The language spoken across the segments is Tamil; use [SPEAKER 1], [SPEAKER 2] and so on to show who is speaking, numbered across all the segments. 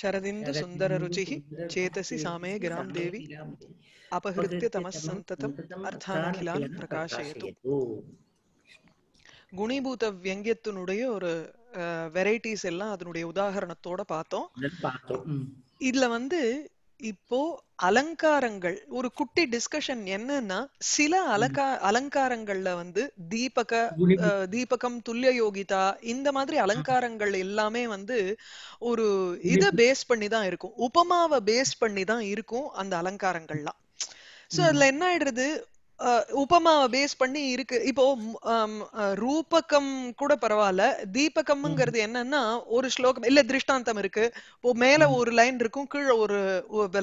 [SPEAKER 1] சரதிந்து சுந்தர ருச்சி சேதசி சாமே கிராம் தேவி அபஹிருத்திய தமஸ் சந்ததம் அர்த்தானகிலான் பிரகாஷயது குணிபூத வியங்கியத்தினுடைய ஒரு வெரைட்டிஸ் எல்லாம் அதனுடைய உதாகரணத்தோட பார்த்தோம் இதுல வந்து இப்போ அலங்காரங்கள் ஒரு குட்டி டிஸ்கஷன் என்னன்னா சில அலங்கா அலங்காரங்கள்ல வந்து தீபக தீபகம் துல்லிய யோகிதா இந்த மாதிரி அலங்காரங்கள் எல்லாமே வந்து ஒரு இத பேஸ் பண்ணி தான் இருக்கும் உபமாவை பேஸ் பண்ணி தான் இருக்கும் அந்த அலங்காரங்கள்லாம் சோ அதுல என்ன ஆயிடுறது உபமாவை பேஸ் பண்ணி இருக்கு இப்போ ரூபகம் கூட பரவாயில்ல தீபகம்ங்கிறது என்னன்னா ஒரு ஸ்லோகம் இல்ல திருஷ்டாந்தம் இருக்கு இப்போ மேல ஒரு லைன் இருக்கும் கீழே ஒரு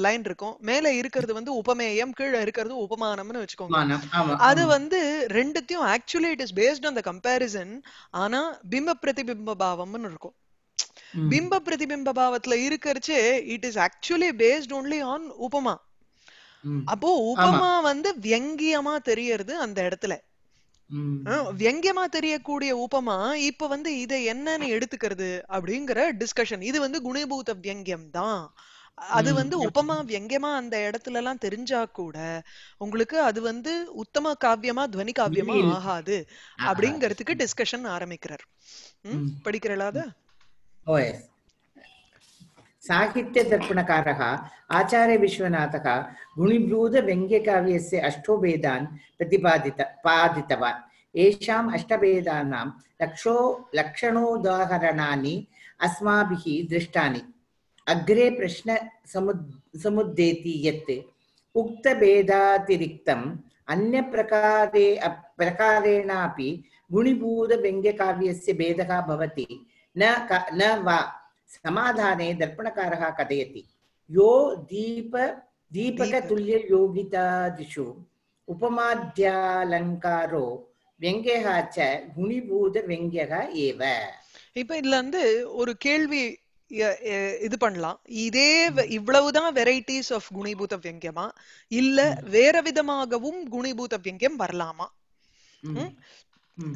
[SPEAKER 1] லைன் இருக்கும் மேல இருக்கிறது வந்து உபமேயம் கீழே இருக்கிறது உபமானம்னு வச்சுக்கோங்க அது வந்து ரெண்டுத்தையும் actually it is based on the comparison ஆனா பிம்ப பிரதிபிம்ப பாவம்னு இருக்கும் பிம்ப பிரதிபிம்ப பாவத்துல இருக்கிறச்சே it is actually based only on உபமா அப்போ உபமா வந்து வியங்கியமா தெரியறது அந்த இடத்துல வியங்கியமா தெரியக்கூடிய உபமா இப்ப வந்து இத என்னன்னு எடுத்துக்கிறது அப்படிங்கிற டிஸ்கஷன் இது வந்து குணபூத வியங்கியம் தான் அது வந்து உபமா வியங்கியமா அந்த இடத்துல எல்லாம் தெரிஞ்சா கூட உங்களுக்கு அது வந்து உத்தம காவியமா துவனி காவியமா ஆகாது அப்படிங்கறதுக்கு டிஸ்கஷன் ஆரம்பிக்கிறார் படிக்கிறலாத
[SPEAKER 2] साहित्यदर्पणकारः आचार्यविश्वनाथः गुणिभूतव्यङ्ग्यकाव्यस्य अष्टो भेदान् प्रतिपादित पादितवान् येषाम् अष्टभेदानां लक्षो लक्षणोदाहरणानि अस्माभिः दृष्टानि अग्रे प्रश्न समु समुद्धेति यत् उक्तभेदातिरिक्तम् अन्यप्रकारे प्रकारेणापि गुणिभूतव्यङ्ग्यकाव्यस्य भेदः भवति न न वा சமாதானே समाधाने யோ தீப यो दीप दीपकतुल्ययोगितादिषु உபமாத்தியாலங்காரோ
[SPEAKER 1] வெங்கேகாச்ச குணிபூத வெங்கக ஏவ இப்ப இதுல வந்து ஒரு கேள்வி இது பண்ணலாம் இதே இவ்வளவுதான் வெரைட்டிஸ் ஆஃப் குணிபூத வியங்கியமா இல்ல வேற விதமாகவும் குணிபூத வியங்கியம் வரலாமா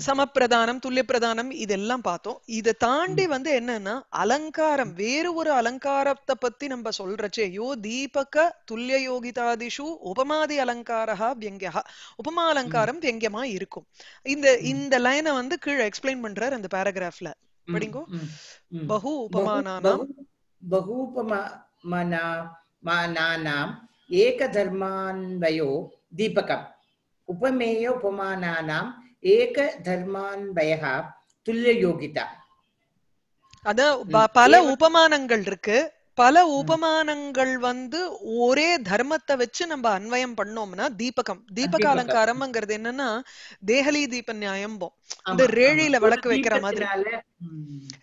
[SPEAKER 1] சமப்பிரதானம் துல்லிய பிரதானம் இதெல்லாம் பார்த்தோம் இதை தாண்டி வந்து என்னன்னா அலங்காரம் வேறு ஒரு அலங்காரத்தை பத்தி நம்ம சொல்றச்சே யோ தீபக துல்லிய யோகிதாதிஷு உபமாதி அலங்காரா வியங்கியா உபமா அலங்காரம் வியங்கியமா இருக்கும் இந்த இந்த லைனை வந்து கீழே எக்ஸ்பிளைன் பண்றாரு அந்த பேராகிராஃப்ல படிங்கோ பகு உபமானாம்
[SPEAKER 2] பகு உபமானானாம் ஏக தர்மான்வயோ தீபகம் உபமானாம்
[SPEAKER 1] ஏகதர்மான்வயா துல்லியோகிதா அத பல உபமானங்கள் இருக்கு பல உபமானங்கள் வந்து ஒரே தர்மத்தை வச்சு நம்ம அன்வயம் பண்ணோம்னா தீபகம் தீபக அலங்காரம்ங்கிறது என்னன்னா தேஹலி தீப நியாயம்போம் இந்த ரேழியில விளக்கு வைக்கிற மாதிரி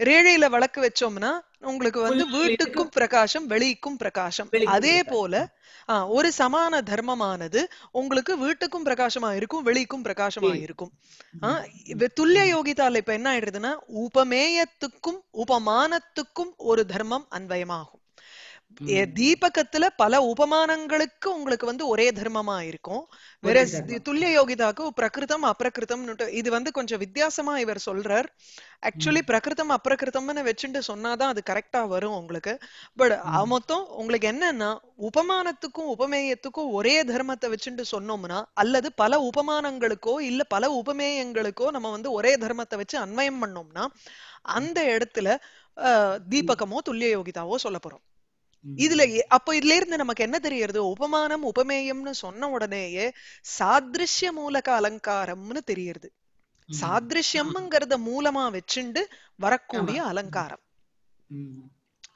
[SPEAKER 1] ரேழையில வழக்கு வச்சோம்னா உங்களுக்கு வந்து வீட்டுக்கும் பிரகாசம் வெளிக்கும் பிரகாசம் அதே போல ஒரு சமான தர்மமானது உங்களுக்கு வீட்டுக்கும் பிரகாசமா இருக்கும் வெளிக்கும் பிரகாசமா இருக்கும் துல்லிய யோகிதால இப்ப என்ன ஆயிடுதுன்னா உபமேயத்துக்கும் உபமானத்துக்கும் ஒரு தர்மம் அன்வயமாகும் தீபகத்துல பல உபமானங்களுக்கு உங்களுக்கு வந்து ஒரே தர்மமா இருக்கும் வேற துல்லிய யோகிதாக்கு பிரகிருதம் அப்ரகிருதம் இது வந்து கொஞ்சம் வித்தியாசமா இவர் சொல்றார் ஆக்சுவலி பிரகிருதம் அப்ரகிருதம்னு வச்சுட்டு சொன்னாதான் அது கரெக்டா வரும் உங்களுக்கு பட் மொத்தம் உங்களுக்கு என்னன்னா உபமானத்துக்கும் உபமேயத்துக்கும் ஒரே தர்மத்தை வச்சுட்டு சொன்னோம்னா அல்லது பல உபமானங்களுக்கோ இல்ல பல உபமேயங்களுக்கோ நம்ம வந்து ஒரே தர்மத்தை வச்சு அன்வயம் பண்ணோம்னா அந்த இடத்துல தீபகமோ துல்லிய யோகிதாவோ சொல்ல போறோம் இதுல அப்ப இதுல இருந்து நமக்கு என்ன தெரியறது உபமானம் உபமேயம்னு சொன்ன உடனேயே சாதிருஷ்ய மூலக அலங்காரம்னு தெரியறது சாதிருஷ்யம்ங்கிறத மூலமா வச்சுண்டு வரக்கூடிய அலங்காரம்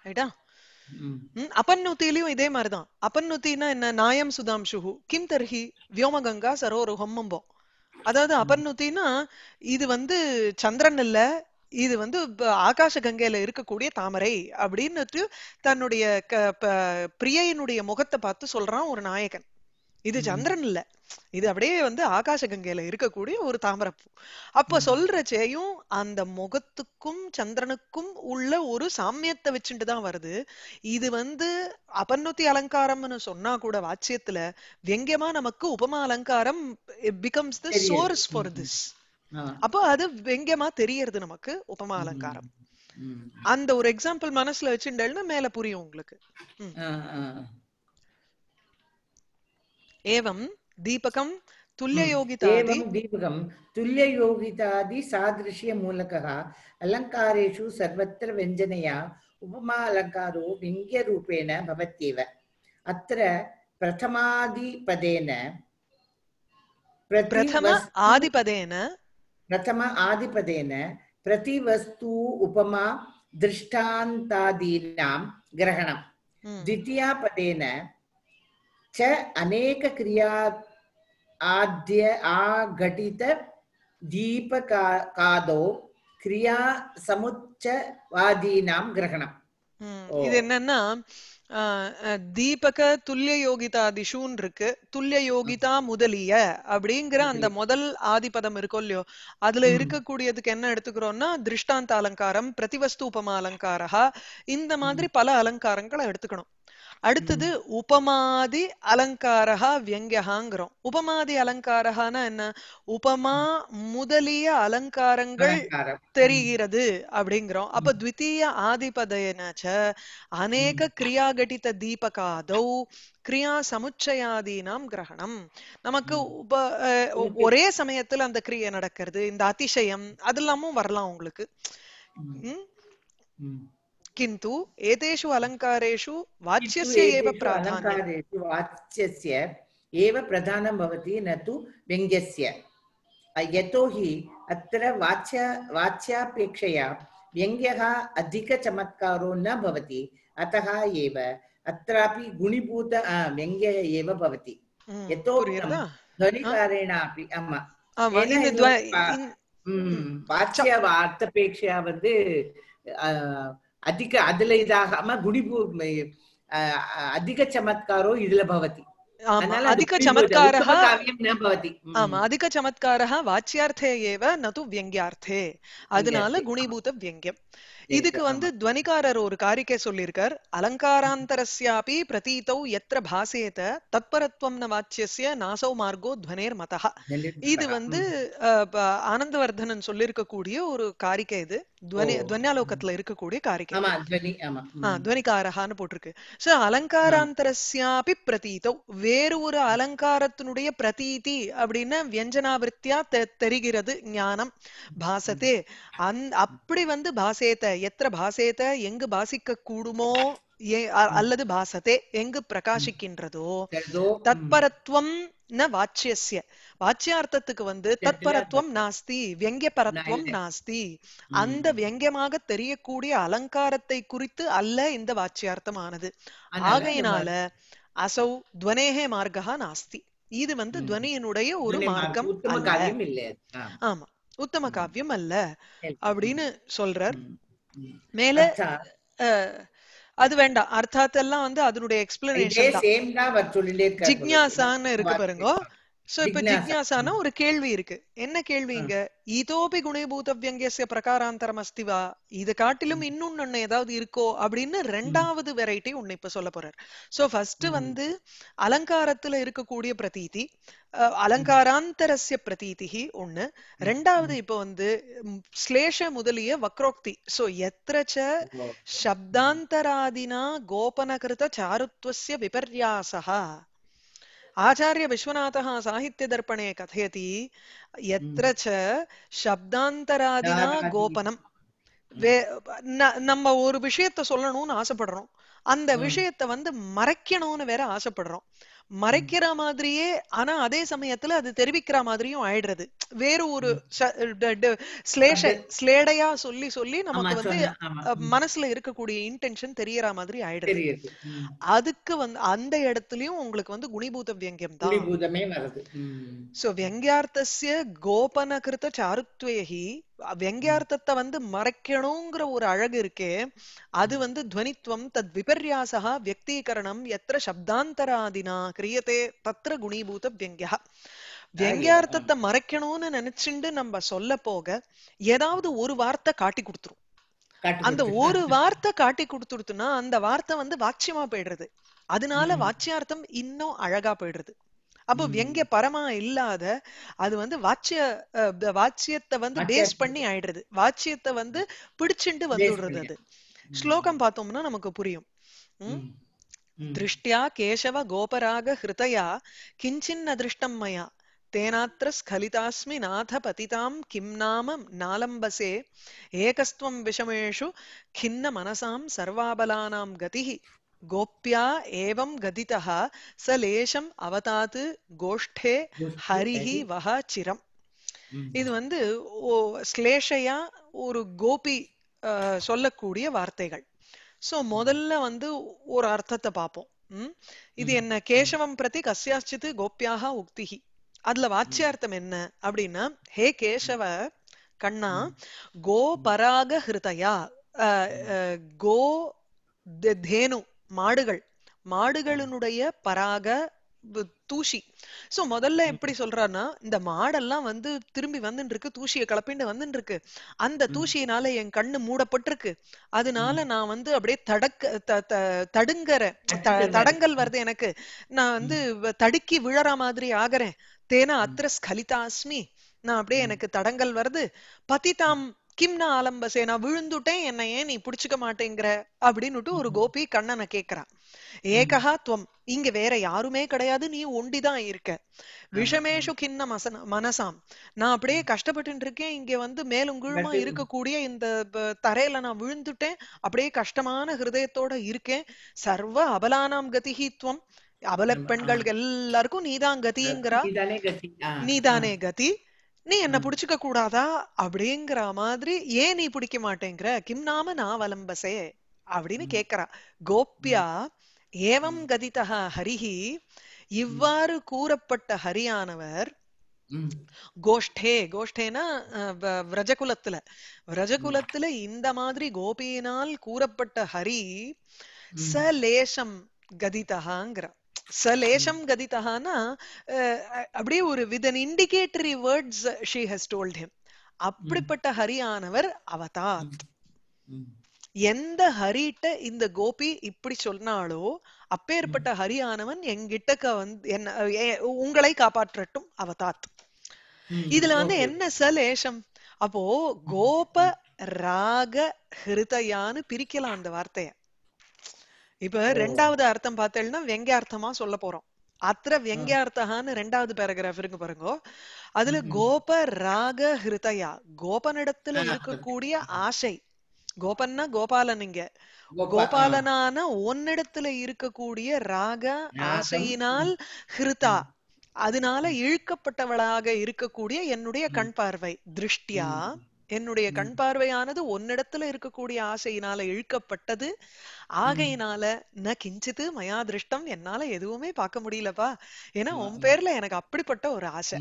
[SPEAKER 1] ரைட்டா அப்பன்னுத்திலையும் இதே மாதிரிதான் அப்பன்னுத்தின்னா என்ன நாயம் சுகு கிம் தர்ஹி வியோமகங்கா சரோரு ஹொம்மம்போ அதாவது அப்பன்னுத்தின்னா இது வந்து சந்திரன் இல்ல இது வந்து ஆகாஷ கங்கையில இருக்கக்கூடிய தாமரை அப்படின்னு தன்னுடைய பிரியையினுடைய முகத்தை பார்த்து சொல்றான் ஒரு நாயகன் இது சந்திரன் இல்ல இது அப்படியே வந்து ஆகாஷ கங்கையில இருக்கக்கூடிய ஒரு தாமரைப்பூ அப்ப சொல்றச்சேயும் அந்த முகத்துக்கும் சந்திரனுக்கும் உள்ள ஒரு சாமியத்தை வச்சுட்டு தான் வருது இது வந்து அபநுத்தி அலங்காரம்னு சொன்னா கூட வாட்சியத்துல வெங்கியமா நமக்கு உபமா அலங்காரம் becomes the source for this அப்ப அது வெங்கமா தெரியறது நமக்கு உபமா அலங்காரம் அந்த ஒரு எக்ஸாம்பிள் மனசுல வச்சுட்டேன்னா மேல புரியும் உங்களுக்கு ஏவம் தீபகம் तुल्ययोगितादि दीपकं
[SPEAKER 2] तुल्ययोगितादि सादृश्यमूलकः अलङ्कारेषु सर्वत्र व्यञ्जनया उपमा अलङ्कारो व्यङ्ग्यरूपेण भवत्येव अत्र प्रथमादिपदेन प्रथम आदिपदेन प्रथम आदिपदेन प्रतिवस्तु उपमा दृष्टान्तादीनां ग्रहणं हम्म। द्वितीयापदेन च अनेकक्रिया आद्य आघटितदीपकादौ क्रियासमुच्चवादीनां ग्रहणम्
[SPEAKER 1] இது हम्म। என்னன்னா தீபக துல்லிய யோகிதா யோகிதாதிஷுன்னு இருக்கு துல்லிய யோகிதா முதலிய அப்படிங்கிற அந்த முதல் ஆதிபதம் இருக்கும் இல்லையோ அதுல இருக்கக்கூடியதுக்கு என்ன எடுத்துக்கிறோம்னா திருஷ்டாந்த அலங்காரம் பிரதிவஸ்து உபமா அலங்காரா இந்த மாதிரி பல அலங்காரங்களை எடுத்துக்கணும் அடுத்தது உபமாதி அலங்காரா வியங்கியகாங்கிறோம் உபமாதி அலங்காரஹானா என்ன உபமா முதலிய அலங்காரங்கள் தெரிகிறது அப்படிங்கிறோம் அப்ப த்வித்தீய ஆதிபதயனாச்ச அநேக கடித்த தீபகாதோ கிரியா சமுச்சயாதீனாம் கிரகணம் நமக்கு உப ஒரே சமயத்துல அந்த கிரியை நடக்கிறது இந்த அதிசயம் அது எல்லாமும் வரலாம் உங்களுக்கு किन्तु एतेषु अलङ्कारेषु वाच्यस्य एव प्राधान्यं वाच्यस्य
[SPEAKER 2] एव प्रधानं भवति न तु व्यङ्ग्यस्य यतोहि अत्र वाच्य वाच्यापेक्षया व्यङ्ग्यः अधिकचमत्कारो न भवति अतः एव अत्रापि गुणीभूत व्यङ्ग्य एव भवति हम्म, यतो ध्वनिकारेणापि हम्म, हम्म। वाच्य वद् அதிக அதுல இதாகாம குடி அதிக சமத்காரோ இதுல பவதி अधिक चमत्कारः आम्
[SPEAKER 1] अधिक चमत्कारः वाच्यार्थे அதனால குணிபூத வியங்கியம் இதுக்கு வந்து துவனிகாரர் ஒரு காரிக்கை சொல்லியிருக்கார் அலங்காராந்தரஸ்யாபி பிரதீதௌ எத்திர பாசேத தத்பரத்வம் ந வாச்சியஸ்ய நாசௌ மார்கோ துவனேர் மதா இது வந்து ஆனந்தவர்தனன் சொல்லியிருக்கக்கூடிய ஒரு காரிக்கை இது துவனி இருக்கக்கூடிய காரிகை துவனிகாரகான்னு போட்டிருக்கு சோ அலங்காராந்தரஸ்யாபி பிரதீதம் வேறு ஒரு அலங்காரத்தினுடைய பிரதீதி அப்படின்னு வியஞ்சனாவிருத்தியா தெரிகிறது ஞானம் பாசத்தே அந் அப்படி வந்து பாசேத்த எத்த பாசேத்த எங்கு பாசிக்க கூடுமோ அல்லது பாசத்தே எங்கு பிரகாசிக்கின்றதோ தத்பரத்துவம் ந வாச்சியஸ்ய வாச்சியார்த்தத்துக்கு வந்து தத்பரத்துவம் நாஸ்தி பரத்துவம் நாஸ்தி அந்த வியங்கியமாக தெரியக்கூடிய அலங்காரத்தை குறித்து அல்ல இந்த வாச்சியார்த்தம் ஆனது ஆகையினால அசௌ துவனேகே மார்க்கா நாஸ்தி இது வந்து துவனியினுடைய ஒரு மார்க்கம் ஆமா உத்தம காவியம் அல்ல அப்படின்னு சொல்றார் மேல அது வேண்டாம் அர்த்தாத் எல்லாம் வந்து அதனுடைய எக்ஸ்பிளனேஷன் ஜிக்னாசான்னு இருக்கு பாருங்க சோ இப்ப ஜிக்ஞாசான ஒரு கேள்வி இருக்கு என்ன கேள்வி இங்க இதோபி குணீபூத பிரகாராந்தரம் அஸ்திவா வா இது காட்டிலும் இன்னொன்னு ஏதாவது இருக்கோ அப்படின்னு ரெண்டாவது வெரைட்டி உன்னை இப்ப சொல்ல போறார் சோ ஃபர்ஸ்ட் வந்து அலங்காரத்துல இருக்கக்கூடிய பிரதீதி அலங்காராந்தரஸ்ய பிரதீதிகி ஒண்ணு ரெண்டாவது இப்ப வந்து ஸ்லேஷ முதலிய வக்ரோக்தி சோ எத்திரச்ச சப்தாந்தராதினா கோபனகிருத சாருத்வசிய விபர்யாசா आचार्य விஸ்வநாத साहित्यदर्पणे कथयति यत्र च சப்தாந்தராதினா கோபனம் வே நம்ம ஒரு விஷயத்த சொல்லணும்னு ஆசைப்படுறோம் அந்த விஷயத்த வந்து மறைக்கணும்னு வேற ஆசைப்படுறோம் மறைக்கிற மாதிரியே ஆனா அதே சமயத்துல அது தெரிவிக்கிற மாதிரியும் ஆயிடுறது வேற ஒரு ஸ்லேடையா சொல்லி சொல்லி நமக்கு வந்து மனசுல இருக்கக்கூடிய இன்டென்ஷன் தெரியற மாதிரி ஆயிடுறது அதுக்கு வந்து அந்த இடத்துலயும் உங்களுக்கு வந்து குணிபூத வியங்கியம் தான் சோ வியங்கியார்த்தசிய கோபன கிருத்த சாருத்வேகி வியங்கியார்த்தத்தை வந்து மறைக்கணுங்கிற ஒரு அழகு இருக்கே அது வந்து துவனித்வம் தத் விபர்யாசா வியக்தீகரணம் எத்திர சப்தாந்தராதினா கிரியத்தே தத்திர குணீபூத வியங்கியா வியங்கியார்த்தத்தை மறைக்கணும்னு நினைச்சுண்டு நம்ம சொல்ல போக ஏதாவது ஒரு வார்த்தை காட்டி கொடுத்துரும் அந்த ஒரு வார்த்தை காட்டி கொடுத்துடுத்துனா அந்த வார்த்தை வந்து வாட்சியமா போயிடுறது அதனால வாட்சியார்த்தம் இன்னும் அழகா போயிடுறது அப்போ எங்க பரமா இல்லாத அது வந்து வாட்சிய வாட்சியத்தை வந்து பேஸ் பண்ணி ஆயிடுறது வாட்சியத்தை வந்து பிடிச்சிட்டு வந்துடுறது அது ஸ்லோகம் பார்த்தோம்னா நமக்கு புரியும் திருஷ்டியா கேசவ கோபராக ஹிருதயா கிஞ்சின் அதிருஷ்டம் மயா தேனாத்திர ஸ்கலிதாஸ்மி நாத பதிதாம் கிம் நாம நாலம்பசே ஏகஸ்துவம் விஷமேஷு கிண்ண மனசாம் சர்வாபலானாம் கதிஹி गोप्या ஏவம் गदितः சலேஷம் लेशम् கோஷ்டே ஹரிஹி हरिः இது வந்து ஸ்லேஷையா ஒரு கோபி சொல்லக்கூடிய வார்த்தைகள் சோ முதல்ல வந்து ஒரு அர்த்தத்தை பார்ப்போம் இது என்ன கேசவம் பிரதி கசியாச்சித்து கோப்பியாக உக்திஹி அதுல வாச்சியார்த்தம் என்ன அப்படின்னா ஹே கேசவ கண்ணா பராக ஹிருதயா கோ தேனு மாடுகள் மாடுகளினுடைய பராக தூசி சோ முதல்ல எப்படி சொல்றான்னா இந்த மாடெல்லாம் வந்து திரும்பி வந்துட்டு இருக்கு தூசியை கலப்பிண்டு வந்துட்டு இருக்கு அந்த தூசியினால என் கண்ணு மூடப்பட்டிருக்கு அதனால நான் வந்து அப்படியே தடக்க தடுங்கற தடங்கல் வருது எனக்கு நான் வந்து தடுக்கி விழற மாதிரி ஆகிறேன் தேனா அத்திர ஸ்கலிதாஸ்மி நான் அப்படியே எனக்கு தடங்கல் வருது பதிதாம் கிம்னா ஆலம்பசே நான் விழுந்துட்டேன் என்ன ஏன் நீ புடிச்சுக்க மாட்டேங்கிற அப்படின்னுட்டு ஒரு கோபி கண்ணனை கேக்குறான் ஏகஹா துவம் இங்க வேற யாருமே கிடையாது நீ ஒண்டிதான் இருக்க விஷமேஷு கிண்ண மசன மனசாம் நான் அப்படியே கஷ்டப்பட்டு இருக்கேன் இங்க வந்து மேலும் கீழுமா இருக்கக்கூடிய இந்த தரையில நான் விழுந்துட்டேன் அப்படியே கஷ்டமான ஹிருதயத்தோட இருக்கேன் சர்வ அபலானாம் கதிஹித்வம் அபல பெண்கள் எல்லாருக்கும் நீதான் கதிங்கிறா நீதானே கதி நீ என்ன புடிச்சுக்க கூடாதா அப்படிங்கிற மாதிரி ஏன் நீ பிடிக்க மாட்டேங்கிற கிம் நாம நான் வலம்பசே அப்படின்னு கேக்குறா கோப்பியா ஏவம் கதிதா ஹரிஹி இவ்வாறு கூறப்பட்ட ஹரியானவர் கோஷ்டே கோஷ்டேனா விரஜகுலத்துல விரஜகுலத்துல இந்த மாதிரி கோபியினால் கூறப்பட்ட ஹரி ச லேஷம் கதிதகாங்கிற சலேஷம் கதிதஹானா அப்படியே ஒரு with an indicatory words she has told him அப்படிப்பட்ட ஹரியானவர் அவதாத் எந்த ஹரிட்ட இந்த கோபி இப்படி சொன்னாலோ அப்பேற்பட்ட ஹரியானவன் எங்கிட்டக்க வந்து என்ன உங்களை காப்பாற்றட்டும் அவதாத் இதுல வந்து என்ன சலேஷம் அப்போ கோப ராக ஹிருதயான்னு பிரிக்கலாம் அந்த வார்த்தையை இப்ப ரெண்டாவது அர்த்தம் பார்த்தேன்னா அர்த்தமா சொல்ல போறோம் அத்திர வெங்கியார்த்தகான்னு ரெண்டாவது பேராகிராஃப் இருக்கு பாருங்க அதுல கோப ராக ஹிருதயா கோபனிடத்துல இருக்கக்கூடிய ஆசை கோபன்னா கோபாலன் இங்க கோபாலனான ஒன்னிடத்துல இருக்கக்கூடிய ராக ஆசையினால் ஹிருதா அதனால இழுக்கப்பட்டவளாக இருக்கக்கூடிய என்னுடைய கண் பார்வை திருஷ்டியா என்னுடைய கண் பார்வையானது ஒன்னிடத்துல இருக்கக்கூடிய ஆசையினால இழுக்கப்பட்டது ஆகையினால ந கிஞ்சிது மயா திருஷ்டம் என்னால எதுவுமே பார்க்க முடியலப்பா ஏன்னா உன் பேர்ல எனக்கு அப்படிப்பட்ட ஒரு ஆசை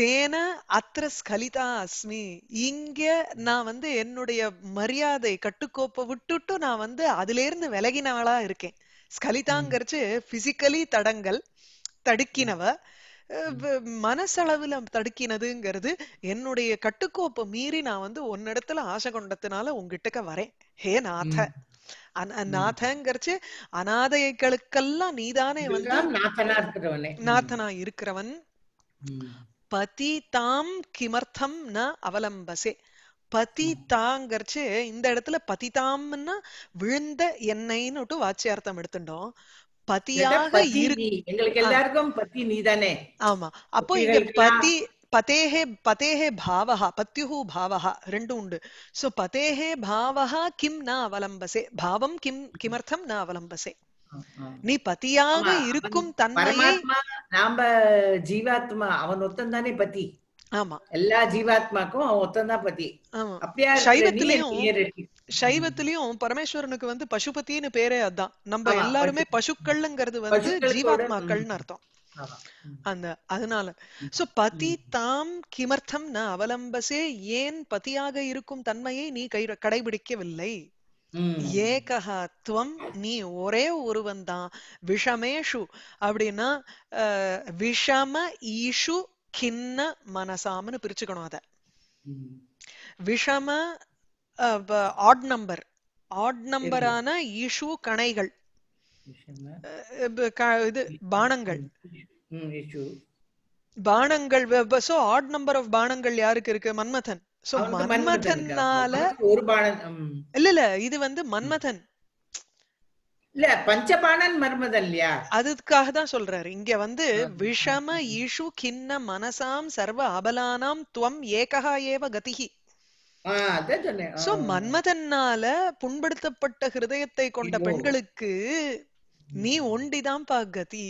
[SPEAKER 1] தேன அத்திர ஸ்கலிதா அஸ்மி இங்க நான் வந்து என்னுடைய மரியாதை கட்டுக்கோப்பை விட்டுட்டு நான் வந்து அதுல இருந்து விலகினாளா இருக்கேன் ஸ்கலிதாங்கிறச்சு பிசிக்கலி தடங்கள் தடுக்கினவ மனசளவுல தடுக்கினதுங்கிறது என்னுடைய கட்டுக்கோப்பை மீறி நான் வந்து ஒன்னிடத்துல ஆசை கொண்டதுனால உங்ககிட்டக்க வரேன் ஹே நாத நாதங்கிறச்சு அநாதைகளுக்கெல்லாம் நீதானே வந்து நாத்தனா இருக்கிறவன் பதி தாம் கிமர்த்தம் ந அவலம்பசே பதி தாங்கிறச்சு இந்த இடத்துல தாம்னா விழுந்த விட்டு வாச்சியார்த்தம் எடுத்துட்டோம் பதியாக எங்களுக்கு எல்லாருக்கும் பதி நீதானே ஆமா அப்போ இங்க பதி பதேஹே பதேஹே பாவஹா பத்யுஹு பாவஹா ரெண்டு உண்டு சோ பதேஹே பாவஹா கிம் ந அவலம்பசே பாவம் கிம் கிமர்த்தம் ந அவலம்பசே நீ பத்தியாக இருக்கும் தன்மையை நாம ஜீவாத்மா அவன் ஒத்தன் தானே பத்தி ஆமா எல்லா ஜீவாத்மாக்கும் அவன் ஒத்தன் தான் பத்தி ஆமா அப்படியா சைவத்திலையும் சைவத்திலயும் பரமேஸ்வரனுக்கு வந்து பசுபத்தின்னு பேரே அதான் நம்ம எல்லாருமே பசுக்கள்ங்கிறது வந்து ஜீவாத்மாக்கள்னு அர்த்தம் அந்த அதனால சோ பதி தாம் கிமர்த்தம் ந அவலம்பசே ஏன் பதியாக இருக்கும் தன்மையை நீ கை கடைபிடிக்கவில்லை ஏகத்துவம் நீ ஒரே ஒருவன் தான் விஷமேஷு அப்படின்னா விஷம ஈஷு கிண்ண மனசாம்னு பிரிச்சுக்கணும் அத விஷம ஆட் நம்பர் ஆட் நம்பரான இஷு கணைகள் இது பானங்கள் பானங்கள் சோ ஆட் நம்பர் ஆஃப் பானங்கள் யாருக்கு இருக்கு மன்மதன் சோ ஒரு பானம் இல்ல இல்ல இது வந்து மன்மதன் இல்ல பஞ்சபாணன் அதுக்காக தான் சொல்றாரு இங்க வந்து விஷம இஷு கிண்ண மனசாம் சர்வ அபலானாம் துவம் ஏகா ஏவ கதிகி சோ மன்மதனால புண்படுத்தப்பட்ட ஹிருதயத்தை கொண்ட பெண்களுக்கு நீ ஒண்டிதான் கதி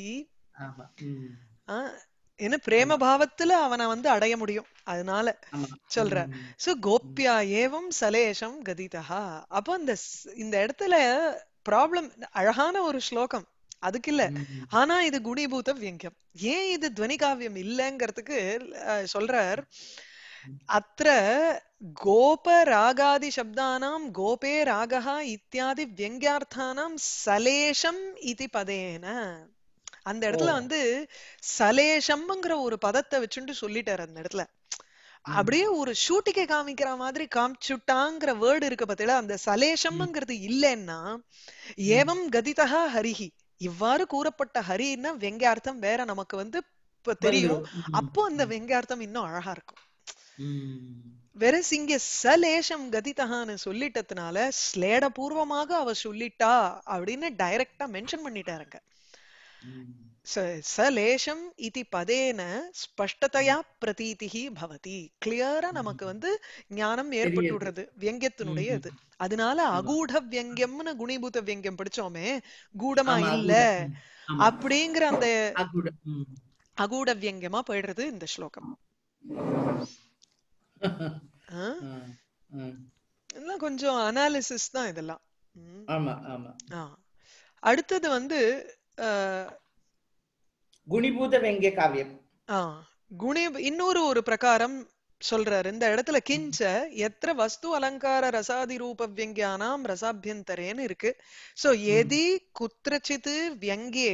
[SPEAKER 1] ஏன்னா பிரேம பாவத்துல அவனை வந்து அடைய முடியும் அதனால சொல்ற சோ கோபியா ஏவம் சலேஷம் கதிதா அப்போ இந்த இந்த இடத்துல ப்ராப்ளம் அழகான ஒரு ஸ்லோகம் அதுக்கு இல்ல ஆனா இது குடிபூத வியங்கியம் ஏன் இது துவனிகாவியம் இல்லைங்கிறதுக்கு சொல்றார் அத்த கோபராகாதி சப்தானாம் கோபே ராகா இத்தியாதி வியங்கியார்த்தானாம் சலேஷம் இது பதேன அந்த இடத்துல வந்து சலேஷம்ங்கிற ஒரு பதத்தை வச்சுட்டு சொல்லிட்டாரு அந்த இடத்துல அப்படியே ஒரு ஷூட்டிக்கை காமிக்கிற மாதிரி காமிச்சுட்டாங்கிற வேர்டு இருக்க பத்தில அந்த சலேஷம்ங்கிறது இல்லைன்னா ஏவம் கதிதா ஹரிஹி இவ்வாறு கூறப்பட்ட ஹரின்னா வெங்கார்த்தம் வேற நமக்கு வந்து தெரியும் அப்போ அந்த வெங்கார்த்தம் இன்னும் அழகா இருக்கும் வெரஸ் இங்க சலேஷம் கதிதகான்னு சொல்லிட்டதுனால ஸ்லேட பூர்வமாக அவ சொல்லிட்டா அப்படின்னு டைரக்டா மென்ஷன் பண்ணிட்டாருங்க சலேஷம் இது பதேன ஸ்பஷ்டதையா பிரதீதிகி பவதி கிளியரா நமக்கு வந்து ஞானம் ஏற்பட்டு விடுறது வியங்கியத்தினுடைய இது அதனால அகூட வியங்கியம்னு குணிபூத வியங்கியம் படிச்சோமே கூடமா இல்ல அப்படிங்கிற அந்த அகூட வியங்கியமா போயிடுறது இந்த ஸ்லோகம் இதெல்லாம் கொஞ்சம் அனாலிசிஸ் தான் இதெல்லாம் ஆமா ஆமா அடுத்தது வந்து
[SPEAKER 2] குணிபூத வெங்கே காவியம்
[SPEAKER 1] குணி இன்னொரு ஒரு பிரகாரம் சொல்றாரு இந்த இடத்துல கிஞ்ச எத்திர வஸ்து அலங்கார ரசாதி ரூப வியங்கியானாம் ரசாபியந்தரேன்னு இருக்கு சோ எதி குத்திரச்சித் வியங்கே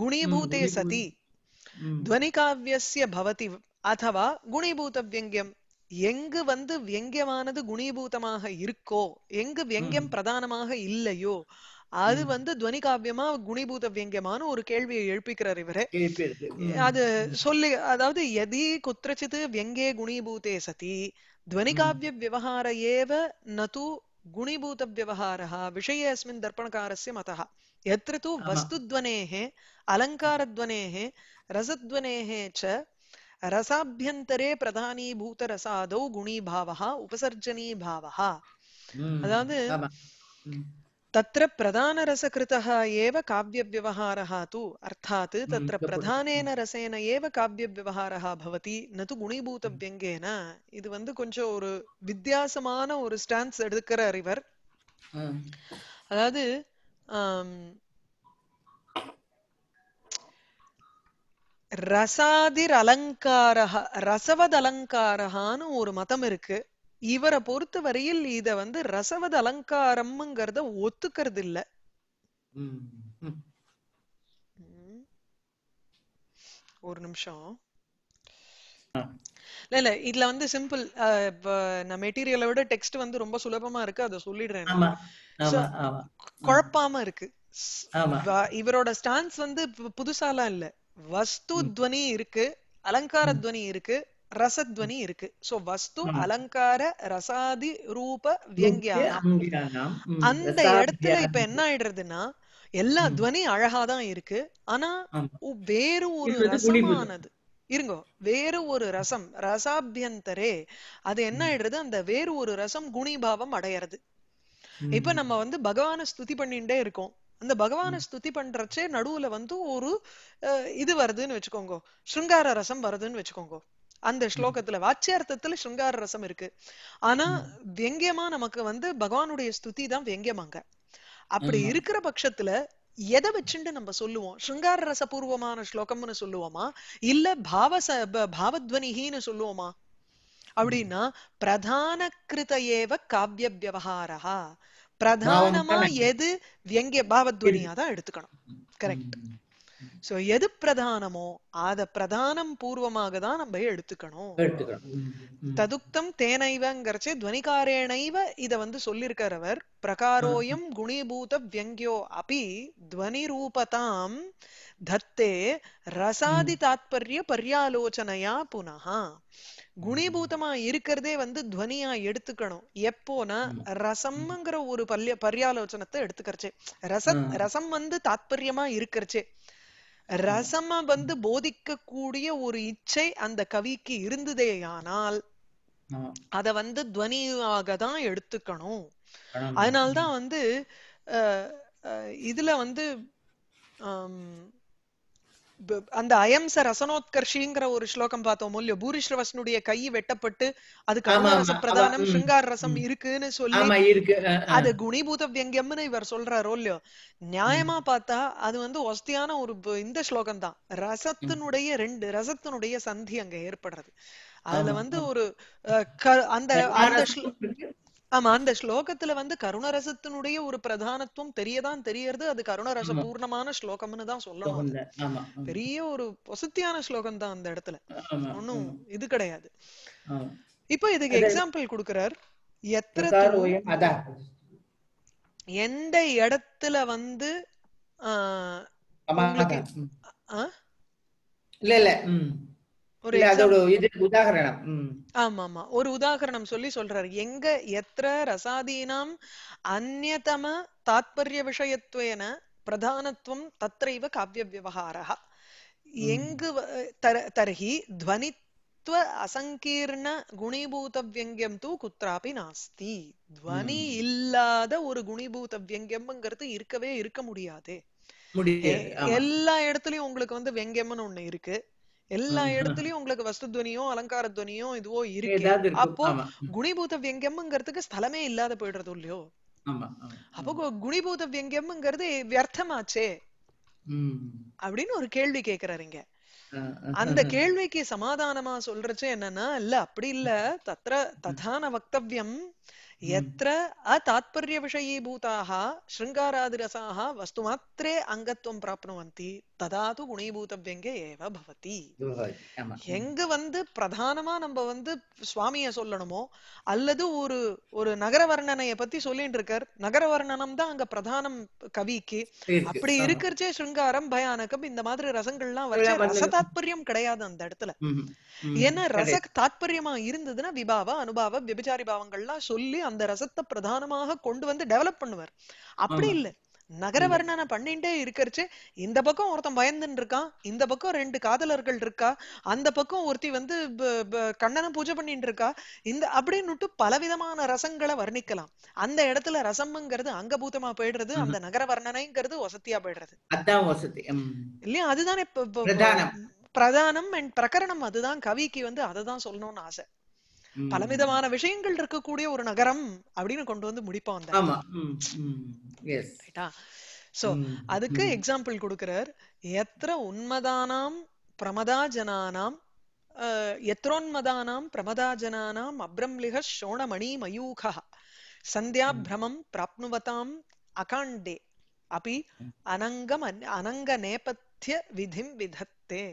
[SPEAKER 1] குணிபூதே சதி துவனி காவியசிய பவதி அத்தவா குணிபூத வியங்கியம் எங்கு வந்து வியங்கியமானது குணீபூதமாக இருக்கோ எங்கு வியங்கியம் பிரதானமாக இல்லையோ அது வந்து துவனி காவியமா குணிபூத வியங்கியமான ஒரு கேள்வியை எழுப்பிக்கிறார் இவரு அது சொல்லி அதாவது எதி குத்திரச்சிது வியங்கே குணிபூதே சதி துவனி காவிய விவகார ஏவ நது குணிபூத விவகாரः विषये अस्मिन् दर्पणकारस्य मतः यत्र तु वस्तुध्वनेः அலங்காரத்வனேஹே ரசத்வனேஹே ச ரசாபியந்தரே பிரதானி ரசாதோ குணி ரசாதௌ உபசர்ஜனி உபசர்ஜனீபாவா அதாவது தத்திர ஏவ காவிய काव्यव्यवहारः तु अर्थात् तत्र பிரதானேன ரசேன ஏவ காவிய भवति பவதி நது குணிபூத வியங்கேன இது வந்து கொஞ்சம் ஒரு வித்தியாசமான ஒரு ஸ்டான்ஸ் எடுக்கிறார் இவர் அதாவது ரசாதிர் அலங்காரக ரசவத் அலங்காரகான்னு ஒரு மதம் இருக்கு இவரை பொறுத்த வரையில் இத வந்து ரசவத் அலங்காரம்ங்கிறத ஒத்துக்கிறது இல்ல ஒரு நிமிஷம் இல்ல இல்ல இதுல வந்து சிம்பிள் நான் மெட்டீரியலை விட டெக்ஸ்ட் வந்து ரொம்ப சுலபமா இருக்கு அதை சொல்லிடுறேன் குழப்பாம இருக்கு இவரோட ஸ்டான்ஸ் வந்து புதுசாலாம் இல்ல வஸ்து துவனி இருக்கு அலங்கார துவனி இருக்கு ரசத்வனி இருக்கு சோ வஸ்து அலங்கார ரசாதி ரூப வியங்கியானம்
[SPEAKER 2] அந்த இடத்துல இப்ப என்ன
[SPEAKER 1] ஆயிடுறதுன்னா எல்லா துவனி அழகாதான் இருக்கு ஆனா வேறு ஒரு ரசமானது இருங்க வேறு ஒரு ரசம் ரசாபியந்தரே அது என்ன ஆயிடுறது அந்த வேறு ஒரு ரசம் குணிபாவம் அடையறது இப்ப நம்ம வந்து பகவான ஸ்துதி பண்ணிட்டே இருக்கோம் அந்த பகவானை ஸ்துதி பண்றச்சே நடுவுல வந்து ஒரு இது வருதுன்னு வச்சுக்கோங்க ஸ்ருங்கார ரசம் வருதுன்னு வச்சுக்கோங்க அந்த ஸ்லோகத்துல வாச்சியார்த்தத்துல ஸ்ருங்கார ரசம் இருக்கு ஆனா வெங்கியமா நமக்கு வந்து பகவானுடைய ஸ்துதி தான் வெங்கியமாங்க அப்படி இருக்கிற பட்சத்துல எதை வச்சுட்டு நம்ம சொல்லுவோம் ஸ்ருங்கார ரசபூர்வமான ஸ்லோகம்னு சொல்லுவோமா இல்ல பாவ பாவத்வனிகின்னு சொல்லுவோமா அப்படின்னா பிரதான கிருத ஏவ காவிய பிரதானமா எது வியங்கிய பாவத்வனியா தான் எடுத்துக்கணும் கரெக்ட் சோ எது பிரதானமோ அத பிரதானம் பூர்வமாக தான் நம்ம எடுத்துக்கணும் ததுக்தம் தேனைவங்கிறச்சு துவனிகாரேணைவ இத வந்து சொல்லியிருக்கிறவர் பிரகாரோயம் குணீபூத வியங்கியோ அபி துவனி ரூபதாம் தத்தே ரசாதி தாத்பரிய பர்யாலோச்சனையா புனஹா குணீபூதமா இருக்கிறதே வந்து துவனியா எடுத்துக்கணும் எப்போனா ரசம்ங்கிற ஒரு பல்ய பரியாலோச்சனத்தை எடுத்துக்கிறச்சு ரசம் ரசம் வந்து தாத்பரியமா இருக்கிறச்சு ரசமா வந்து போதிக்க கூடிய ஒரு இச்சை அந்த கவிக்கு இருந்ததே ஆனால் அத வந்து துவனியாக தான் எடுத்துக்கணும் அதனால்தான் வந்து இதுல வந்து அந்த அயம்ச ரசனோத்கர்ஷிங்கிற ஒரு ஸ்லோகம் பார்த்தோம் இல்லையோ பூரிஸ்ரவசனுடைய கை வெட்டப்பட்டு அது ரச பிரதானம் சிங்கார ரசம் இருக்குன்னு சொல்லி அது குணிபூத வியங்கியம்னு இவர் சொல்றாரோ இல்லையோ நியாயமா பார்த்தா அது வந்து ஒஸ்தியான ஒரு இந்த ஸ்லோகம் தான் ரசத்தினுடைய ரெண்டு ரசத்தினுடைய சந்தி அங்க ஏற்படுறது அதுல வந்து ஒரு அந்த அந்த ஆமா அந்த ஸ்லோகத்துல வந்து கருணரசத்தினுடைய ஒரு பிரதானத்துவம் தெரியதான் தெரியறது அது கருணரச பூர்ணமான ஸ்லோகம்னு தான் சொல்லணும் பெரிய ஒரு பொசத்தியான ஸ்லோகம் தான் அந்த இடத்துல ஒன்னும் இது கிடையாது இப்ப இதுக்கு எக்ஸாம்பிள் கொடுக்கிறார் எத்தனை எந்த இடத்துல வந்து இல்ல இல்ல ஒரு ஆமா ஆமா ஒரு உதாகரணம் சொல்லி சொல்றாரு எங்க எத்திர ரசாதீனாம் அந்நதம தாத்பரிய விஷயத்துவேன பிரதானத்துவம் தத்திரைவ காவிய விவகாரா எங்கு தர்ஹி துவனித்வ அசங்கீர்ண குணிபூத வியங்கியம் தூ குத்ராபி நாஸ்தி துவனி இல்லாத ஒரு குணிபூத வியங்கியம்ங்கிறது இருக்கவே இருக்க முடியாது எல்லா இடத்துலயும் உங்களுக்கு வந்து வெங்கம்னு ஒண்ணு இருக்கு எல்லா இடத்துலயும் உங்களுக்கு வஸ்து துவனியோ அலங்கார துவனியோ இதுவோ இருக்கு அப்போ குணிபூத வியங்கம்ங்கிறதுக்கு ஸ்தலமே இல்லாத போயிடுறது இல்லையோ அப்போ குணிபூத வியங்கம்ங்கிறது வியர்த்தமாச்சே அப்படின்னு ஒரு கேள்வி கேக்குறாரு இங்க அந்த கேள்விக்கு சமாதானமா சொல்றச்சு என்னன்னா இல்ல அப்படி இல்ல தத்ர ததான வக்தவியம் यत्र अतात्पर्यविषयीभूताः शृङ्गारादिरसाः वस्तुमात्रे अङ्गत्वं प्राप्नुवन्ति तदा तु எங்க வந்து பிரதானமா நம்ம வந்து சுவாமிய சொல்லணுமோ அல்லது ஒரு ஒரு நகர வர்ணனைய பத்தி சொல்லிட்டு இருக்கார் நகர வர்ணனம் தான் அங்க பிரதானம் கவிக்கு அப்படி இருக்கிறச்சே சிங்காரம் பயானகம் இந்த மாதிரி ரசங்கள்லாம் வச்சு ரச தாத்பரியம் கிடையாது அந்த இடத்துல ஏன்னா ரச தாத்பரியமா இருந்ததுன்னா விபாவ அனுபவ விபச்சாரி பாவங்கள்லாம் சொல்லி அந்த ரசத்தை பிரதானமாக கொண்டு வந்து டெவலப் பண்ணுவார் அப்படி இல்லை நகர வர்ணனை பண்ணிட்டே இருக்கிறச்சு இந்த பக்கம் ஒருத்தன் பயந்துன்னு இருக்கான் இந்த பக்கம் ரெண்டு காதலர்கள் இருக்கா அந்த பக்கம் ஒருத்தி வந்து கண்ணனை பூஜை பண்ணிட்டு இருக்கா இந்த அப்படின்னுட்டு பலவிதமான ரசங்களை வர்ணிக்கலாம் அந்த இடத்துல ரசம்ங்கிறது அங்கபூதமா போயிடுறது அந்த நகர வர்ணனைங்கிறது வசதியா போயிடுறது இல்லையா அதுதானே பிரதானம் அண்ட் பிரகரணம் அதுதான் கவிக்கு வந்து அதை தான் சொல்லணும்னு ஆசை பலவிதமான விஷயங்கள் இருக்கக்கூடிய ஒரு நகரம் அப்படின்னு கொண்டு வந்து முடிப்பான் சோ அதுக்கு எக்ஸாம்பிள் கொடுக்கிறார் எத்திர உண்மதானாம் பிரமதா ஜனானாம் எத்ரோன்மதானாம் பிரமதா ஜனானாம் அப்ரம்லிக சோணமணி மயூகா சந்தியா பிரமம் பிராப்னுவதாம் அகாண்டே அபி அனங்கம் அனங்க நேபத்திய விதிம் விதத்தே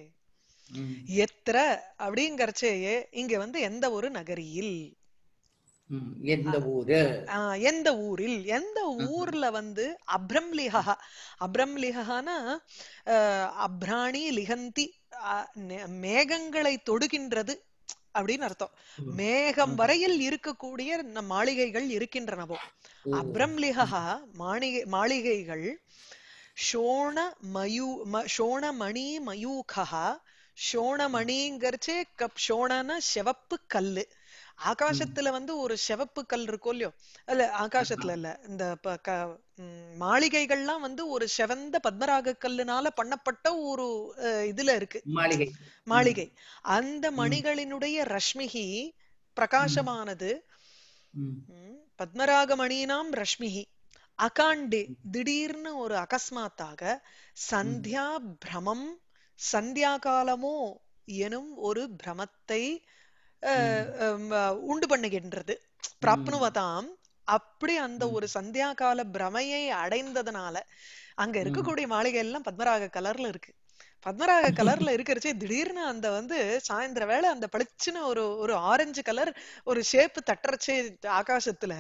[SPEAKER 1] எத்திர அப்படிங்கறச்சேயே இங்க வந்து எந்த ஒரு நகரியில் எந்த எந்த ஊரில் எந்த ஊர்ல வந்து அப்ரம்லிஹா அப்ரம்லிஹானா அப்ராணி லிகந்தி மேகங்களை தொடுகின்றது அப்படின்னு அர்த்தம் மேகம் வரையில் இருக்கக்கூடிய மாளிகைகள் இருக்கின்றனவோ அப்ரம்லிஹா மாளிகை மாளிகைகள் சோண மயூ மணி மயூகா சோணமணிங்கிறச்சே கப் சோணானா செவப்பு கல்லு ஆகாசத்துல வந்து ஒரு செவப்பு கல் இருக்கும் இல்லையோ அல்ல ஆகாசத்துல இல்ல இந்த மாளிகைகள்லாம் வந்து ஒரு செவந்த பத்மராக கல்லுனால பண்ணப்பட்ட ஒரு இதுல இருக்கு மாளிகை மாளிகை அந்த மணிகளினுடைய ரஷ்மிகி பிரகாசமானது பத்மராக மணினாம் ரஷ்மிகி அகாண்டி திடீர்னு ஒரு அகஸ்மாத்தாக சந்தியா பிரமம் சந்தியாகாலமோ எனும் ஒரு பிரமத்தை உண்டு பண்ணுகின்றது பிராப்னுவதாம் அப்படி அந்த ஒரு சந்தியா கால பிரமையை அடைந்ததுனால அங்க இருக்கக்கூடிய மாளிகை எல்லாம் பத்மராக கலர்ல இருக்கு பத்மராக கலர்ல இருக்கிறச்சே திடீர்னு அந்த வந்து சாயந்தர வேலை அந்த பளிச்சுன்னு ஒரு ஒரு ஆரஞ்சு கலர் ஒரு ஷேப்பு தட்டுறச்சே ஆகாசத்துல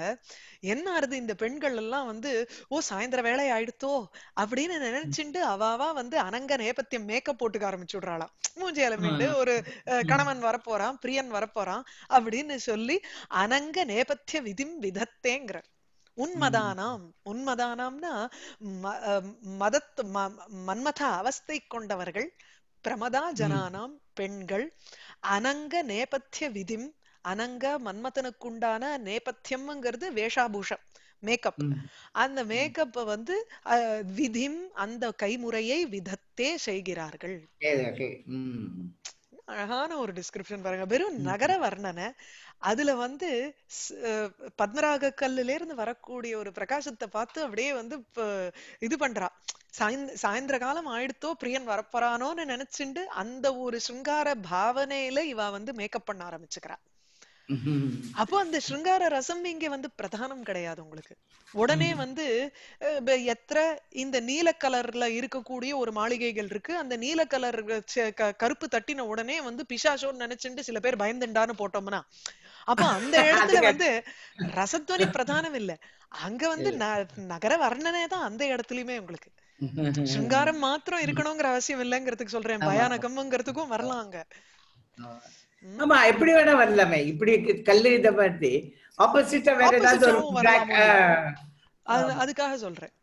[SPEAKER 1] என்ன ஆறுது இந்த பெண்கள் எல்லாம் வந்து ஓ சாயந்தர வேலை ஆயிடுத்தோ அப்படின்னு நினைச்சுட்டு அவாவா வந்து அனங்க நேபத்தியம் மேக்கப் போட்டுக்க ஆரம்பிச்சு விடுறாளாம் மூஞ்சி மீண்டு ஒரு கணவன் வரப்போறான் பிரியன் வரப்போறான் அப்படின்னு சொல்லி அனங்க நேபத்திய விதிம் விதத்தேங்கிற உன்மதானாம் உன்மதானாம்னா மதத் மன்மத அவஸ்தை கொண்டவர்கள் பிரமதா ஜனானாம் பெண்கள் அனங்க நேபத்திய விதிம் அனங்க மன்மதனுக்குண்டான நேபத்தியம்ங்கிறது வேஷாபூஷம் மேக்கப் அந்த மேக்கப்பை வந்து விதிம் அந்த கைமுறையை விதத்தே செய்கிறார்கள் அழகான ஒரு டிஸ்கிரிப்ஷன் பாருங்க வெறும் நகர வர்ணனை அதுல வந்து பத்மராக கல்லுல இருந்து வரக்கூடிய ஒரு பிரகாசத்தை பார்த்து அப்படியே வந்து இது பண்றா சாயந்திர காலம் ஆயிடுத்தோ பிரியன் வரப்போறானோன்னு நினைச்சுண்டு அந்த ஒரு சுங்கார பாவனையில இவ வந்து மேக்கப் பண்ண ஆரம்பிச்சுக்கிறா அப்போ அந்த ஸ்ருங்கார ரசம் இங்க வந்து பிரதானம் கிடையாது உங்களுக்கு உடனே வந்து எத்தனை இந்த நீல கலர்ல இருக்கக்கூடிய ஒரு மாளிகைகள் இருக்கு அந்த நீல கலர் கருப்பு தட்டின உடனே வந்து பிசாசோன்னு நினைச்சுட்டு சில பேர் பயந்துண்டான்னு போட்டோம்னா அப்ப அந்த இடத்துல வந்து ரசத்வனி பிரதானம் இல்ல அங்க வந்து நகர வர்ணனே தான் அந்த இடத்துலயுமே உங்களுக்கு சிங்காரம் மாத்திரம் இருக்கணுங்கிற அவசியம் இல்லைங்கிறதுக்கு சொல்றேன் பயானகம்ங்கிறதுக்கும் வரலாம் அங்க
[SPEAKER 2] ஆமா எப்படி வேணா வரலாமே இப்படி கல்லு இத மாதிரி ஆப்போசிட்டா வேற ஏதாவது ஒரு
[SPEAKER 1] அதுக்காக சொல்றேன்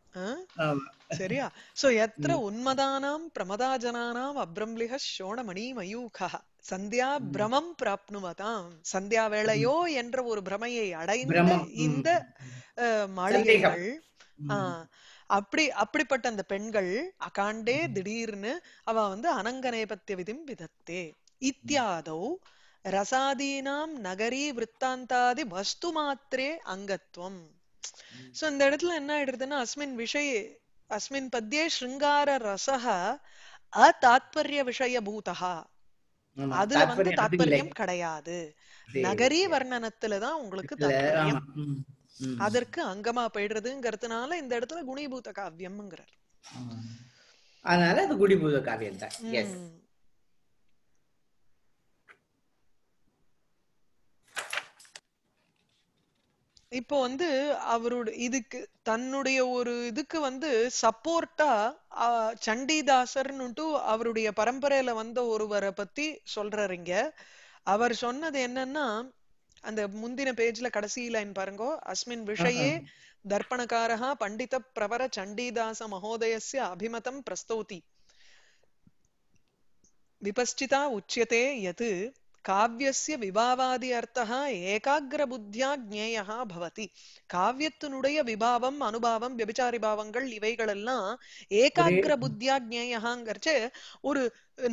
[SPEAKER 1] சரியா சோ எத்திர உன்மதானாம் பிரமதா ஜனானாம் அப்ரம்லிஹ சோணமணி மயூக சந்தியா பிரமம் பிராப்னுவதாம் சந்தியா வேளையோ என்ற ஒரு பிரமையை அடைந்து இந்த மாளிகைகள் அப்படி அப்படிப்பட்ட அந்த பெண்கள் அகாண்டே திடீர்னு அவ வந்து அனங்கநேபத்திய விதிம் விதத்தே இத்தியாதோ ரசாதீனாம் நகரி விற்தாந்தாதி வஸ்து மாத்திரே அங்கத்துவம் சோ இந்த இடத்துல என்ன ஆயிடுதுன்னா அஸ்மின் விஷய அஸ்மின் பத்தியே ஸ்ருங்கார ரசக அதாத்பரிய விஷய பூதகா
[SPEAKER 2] அதுல வந்து தாத்பரியம் கிடையாது நகரி
[SPEAKER 1] வர்ணனத்துலதான் உங்களுக்கு தாத்பரியம் அதற்கு அங்கமா போயிடுறதுங்கிறதுனால இந்த இடத்துல குணிபூத காவியம்ங்கிறார்
[SPEAKER 2] அதனால அது குணிபூத காவியம் தான்
[SPEAKER 1] இப்போ வந்து அவரோட இதுக்கு தன்னுடைய ஒரு இதுக்கு வந்து சப்போர்ட்டா சண்டிதாசர்னுட்டு அவருடைய பரம்பரையில வந்த ஒருவரை பத்தி சொல்றீங்க அவர் சொன்னது என்னன்னா அந்த முந்தின பேஜ்ல கடைசி லைன் பாருங்கோ அஸ்மின் விஷயே தர்ப்பணக்காரா பண்டித பிரவர சண்டிதாச மகோதயச அபிமதம் பிரஸ்தௌதி விபஸ்டிதா உச்சியதே எது காவியசிய விபாவாதி அர்த்தம் ஏகாகிர புத்தியா ஜேயா பவதி காவியத்தினுடைய விபாவம் அனுபாவம் விபச்சாரி பாவங்கள் இவைகளெல்லாம் ஏகாகிர புத்தியா ஜேயாங்கிறச்சு ஒரு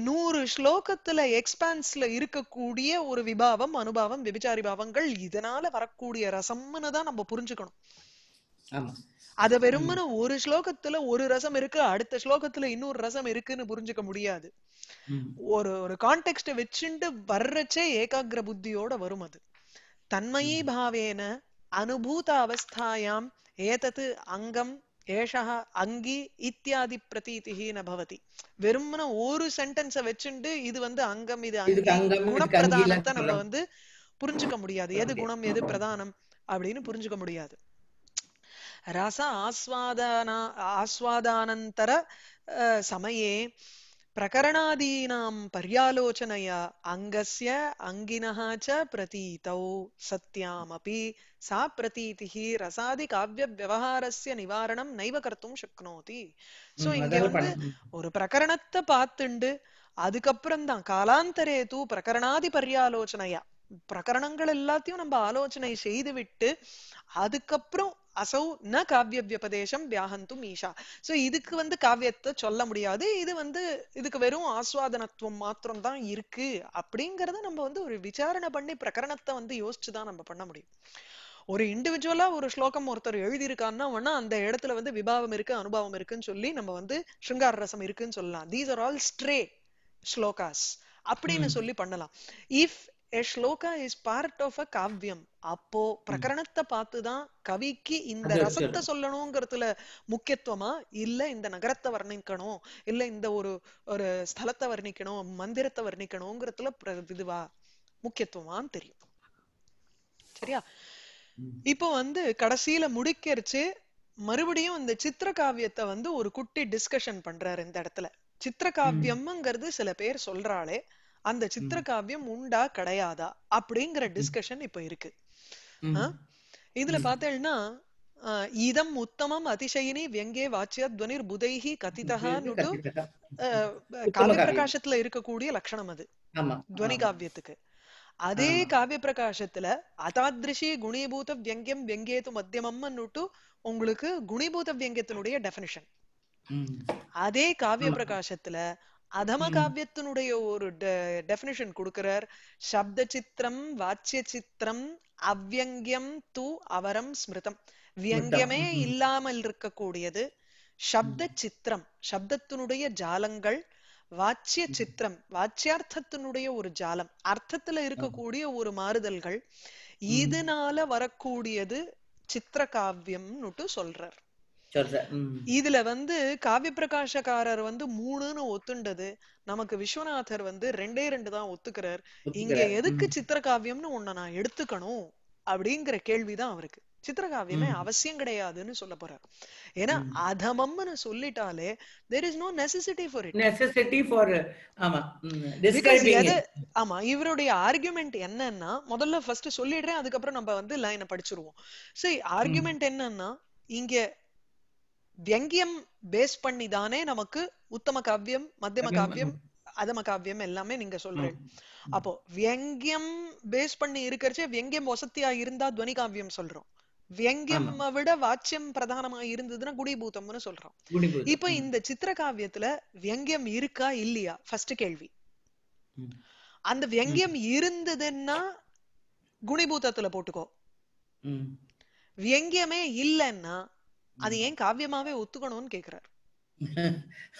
[SPEAKER 1] நூறு ஸ்லோகத்துல எக்ஸ்பான்ஸ்ல இருக்கக்கூடிய ஒரு விபாவம் அனுபாவம் விபச்சாரி பாவங்கள் இதனால வரக்கூடிய ரசம்னு தான் நம்ம புரிஞ்சுக்கணும் ஆமா அத வெறுமன ஒரு ஸ்லோகத்துல ஒரு ரசம் இருக்கு அடுத்த ஸ்லோகத்துல இன்னொரு ரசம் இருக்குன்னு புரிஞ்சுக்க முடியாது ஒரு ஒரு கான்டெக்ட வச்சுட்டு வர்றச்சே ஏகாகிர புத்தியோட வரும் அது தன்மயி பாவேன அனுபூத அவஸ்தாயாம் ஏதத்து அங்கம் ஏஷா அங்கி இத்தியாதி பிரதீதிஹி நபவதி வெறும்னா ஒரு சென்டென்ஸ வச்சுண்டு இது வந்து அங்கம் இது குணப்பிரதானத்தை நம்ம வந்து புரிஞ்சுக்க முடியாது எது குணம் எது பிரதானம் அப்படின்னு புரிஞ்சுக்க முடியாது ரச ಆಸ್ವಾದಾನ ஆஸ்வாதானந்தர சமயே பிரகரணாதீனாம் ಪರ್ಯಾಲೋಚನೆಯ அங்கசிய ಅಂಗಿನಃ ಚ ಪ್ರತೀತೌ ಸತ್ಯಾಮಪಿ சா ಪ್ರತೀತಿಃ ரசாதி ಕಾವ್ಯ ವ್ಯವಹಾರಸ್ಯ நிவாரணம் நைவ ಕರ್த்தும் சக்னோதி சோ இங்க வந்து ஒரு பிரகரணத்தை பார்த்துண்டு அதுக்கப்புறம் தான் காலாந்தரே தூ பிரகரணாதி பரியாலோச்சனையா பிரகரணங்கள் எல்லாத்தையும் நம்ம ஆலோசனை செய்து விட்டு அதுக்கப்புறம் அசௌ ந காவிய வியபதேசம் வியாகந்து மீஷா சோ இதுக்கு வந்து காவியத்தை சொல்ல முடியாது இது வந்து இதுக்கு வெறும் ஆஸ்வாதனத்துவம் மாத்திரம் தான் இருக்கு அப்படிங்கறத நம்ம வந்து ஒரு விசாரணை பண்ணி பிரகரணத்தை வந்து யோசிச்சுதான் நம்ம பண்ண முடியும் ஒரு இண்டிவிஜுவலா ஒரு ஸ்லோகம் ஒருத்தர் எழுதியிருக்காருன்னா வேணா அந்த இடத்துல வந்து விபாவம் இருக்கு அனுபவம் இருக்குன்னு சொல்லி நம்ம வந்து ஸ்ருங்கார ரசம் இருக்குன்னு சொல்லலாம் these are all stray slokas அப்படின்னு சொல்லி பண்ணலாம் if sloka is part of a காவ்யம் அப்போ பிரகரணத்தை பார்த்துதான் கவிக்கு இந்த ரசத்தை சொல்லணுங்கிறதுல முக்கியத்துவமா இல்ல இந்த நகரத்தை வர்ணிக்கணும் இல்ல இந்த ஒரு ஒரு ஸ்தலத்தை வர்ணிக்கணும் மந்திரத்தை வர்ணிக்கணுங்கிறதுல இதுவா முக்கியத்துவமான்னு தெரியும் சரியா இப்போ வந்து கடைசியில முடிக்கிறச்சு மறுபடியும் இந்த சித்திர காவியத்தை வந்து ஒரு குட்டி டிஸ்கஷன் பண்றாரு இந்த இடத்துல சித்திர காவியம்ங்கிறது சில பேர் சொல்றாளே அந்த சித்திர காவியம் உண்டா கிடையாதா அப்படிங்கிற டிஸ்கஷன் இப்ப இருக்கு இதுல பார்த்தேன்னா இதம் உத்தமம் அதிசயினி வெங்கே வாச்சிய துவனிர் புதைஹி கதிதகான்னுட்டு காவிய பிரகாசத்துல இருக்கக்கூடிய லட்சணம் அது துவனி காவியத்துக்கு அதே காவிய பிரகாசத்துல அதாதிருஷி குணீபூத வியங்கியம் வெங்கேது மத்தியமம்னுட்டு உங்களுக்கு குணிபூத வியங்கியத்தினுடைய டெபினிஷன் அதே காவிய பிரகாசத்துல அதம காவியத்தினுடைய ஒரு டெபினிஷன் கொடுக்கிறார் சப்த சித்திரம் வாச்சிய சித்திரம் அவ்வியங்கியம் தூ அவரம் ஸ்மிருதம் வியங்கியமே இல்லாமல் இருக்கக்கூடியது சப்த சித்திரம் சப்தத்தினுடைய ஜாலங்கள் வாச்சிய சித்திரம் வாச்சியார்த்தத்தினுடைய ஒரு ஜாலம் அர்த்தத்துல இருக்கக்கூடிய ஒரு மாறுதல்கள் இதனால வரக்கூடியது சித்திர காவியம்னுட்டு சொல்றார் இதுல வந்து காவிய பிரகாஷகாரர் வந்து மூணுன்னு ஒத்துண்டது நமக்கு விஸ்வநாதர் வந்து ரெண்டே ரெண்டு தான் ஒத்துக்கிறார் இங்க எதுக்கு சித்திரகாவியம்னு உன்னை நான் எடுத்துக்கணும் அப்படிங்கிற கேள்விதான் அவருக்கு சித்திரகாவியமே அவசியம் கிடையாதுன்னு சொல்ல போறாரு ஏன்னா அதமம்னு சொல்லிட்டாலே there is no necessity for it necessity for ஆமா ஆமா இவருடைய ஆர்கியுமெண்ட் என்னன்னா முதல்ல ஃபர்ஸ்ட் சொல்லிடுறேன் அதுக்கப்புறம் நம்ம வந்து லைனை படிச்சிருவோம் சரி ஆர்கியுமெண்ட் என்னன்னா இங்க வியங்கியம் பேஸ் பண்ணி தானே நமக்கு உத்தம காவியம் மத்தியம காவியம் அதம காவியம் எல்லாமே நீங்க சொல்றேன் அப்போ வியங்கியம் பேஸ் பண்ணி இருக்கிறச்சே வியங்கியம் வசத்தியா இருந்தா துவனி காவியம் சொல்றோம் வியங்கியம் விட வாச்சியம் பிரதானமா இருந்ததுன்னா குடிபூத்தம்னு சொல்றோம் இப்ப இந்த சித்திர காவியத்துல வியங்கியம் இருக்கா இல்லையா ஃபர்ஸ்ட் கேள்வி அந்த வியங்கியம் இருந்ததுன்னா குணிபூத்தத்துல போட்டுக்கோ வியங்கியமே இல்லைன்னா அது ஏன் காவியமாவே ஒத்துக்கணும்னு கேக்குறாரு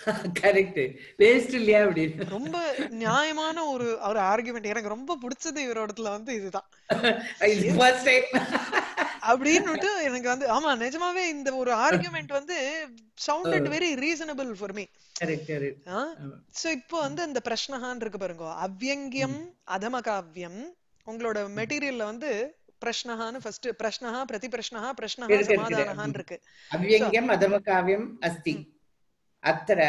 [SPEAKER 2] ரொம்ப
[SPEAKER 1] நியாயமான ஒரு ஒரு ஆர்குமெண்ட் எனக்கு ரொம்ப பிடிச்சது இவரோடத்துல வந்து இதுதான் அப்படின்னுட்டு எனக்கு வந்து ஆமா நிஜமாவே இந்த ஒரு ஆர்குமெண்ட் வந்து sound sounded very reasonable for me so இப்போ வந்து இந்த பிரஷ்னஹான் இருக்கு பாருங்க அவ்யங்கியம் அதமகாவியம் உங்களோட மெட்டீரியல்ல வந்து பிரஷ்னஹான்னு ஃபர்ஸ்ட் பிரஷ்னஹா பிரஷ்னஹா சமாதானஹான் இருக்கு
[SPEAKER 2] அவ்யங்கம் அதமகாவியம் அஸ்தி அத்திர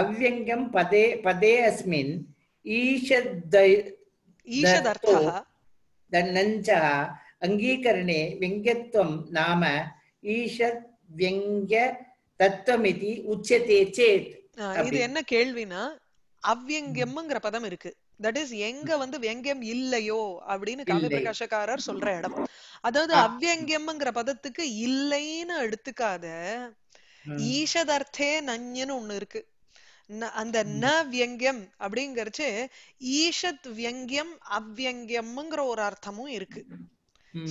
[SPEAKER 2] அவ்யங்கம் பதே பதே அஸ்மின் ஈஷத் அங்கீகரணே நாம ஈஷத் தத்துவம் தத்துவமிதி உச்சதே சேத்
[SPEAKER 1] இது என்ன கேள்வினா அவ்யங்கம்ங்கிற பதம் இருக்கு தட் இஸ் எங்க வந்து வெங்கியம் இல்லையோ அப்படின்னு கவி பிரகாஷக்காரர் சொல்ற இடம் அதாவது அவ்வியங்கியம்ங்கிற பதத்துக்கு இல்லைன்னு எடுத்துக்காத ஈஷதர்த்தே நஞ்சுன்னு ஒண்ணு இருக்கு அந்த ந வியங்கியம் அப்படிங்கறச்சு ஈஷத் வியங்கியம் அவ்வியங்கியம்ங்கிற ஒரு அர்த்தமும் இருக்கு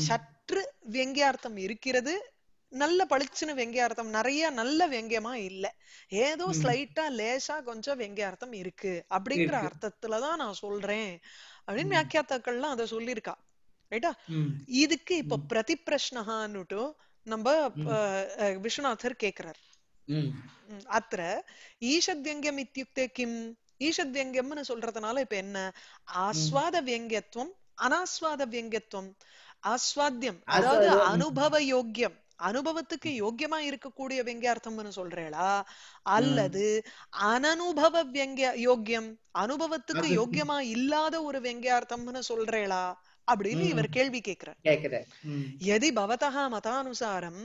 [SPEAKER 1] சற்று வியங்கியார்த்தம் இருக்கிறது நல்ல பளிச்சுன்னு அர்த்தம் நிறைய நல்ல வெங்கயமா இல்ல ஏதோ ஸ்லைட்டா லேசா கொஞ்சம் அர்த்தம் இருக்கு அப்படிங்கிற அர்த்தத்துலதான் நான் சொல்றேன் அப்படின்னு வியாக்கியாத்தாக்கள்லாம் அதை சொல்லியிருக்கா ரைட்டா இதுக்கு இப்ப பிரதி பிரஷ்னஹான்னுட்டு நம்ம விஸ்வநாதர் கேக்குறார் அத்த ஈஷத்யங்கியம் இத்தியுக்தே கிம் ஈஷத்யங்கியம்னு சொல்றதுனால இப்ப என்ன ஆஸ்வாத வியங்கியத்துவம் அனாஸ்வாத வியங்கியத்துவம் ஆஸ்வாத்தியம் அதாவது அனுபவ யோக்கியம் அனுபவத்துக்கு யோக்கியமா இருக்கக்கூடிய அர்த்தம்னு சொல்றேளா அல்லது அனனுபவ வெங்கிய யோக்கியம் அனுபவத்துக்கு யோக்கியமா இல்லாத ஒரு அர்த்தம்னு சொல்றேளா அப்படின்னு இவர் கேள்வி கேக்குறார் எதி பவதா மதானுசாரம்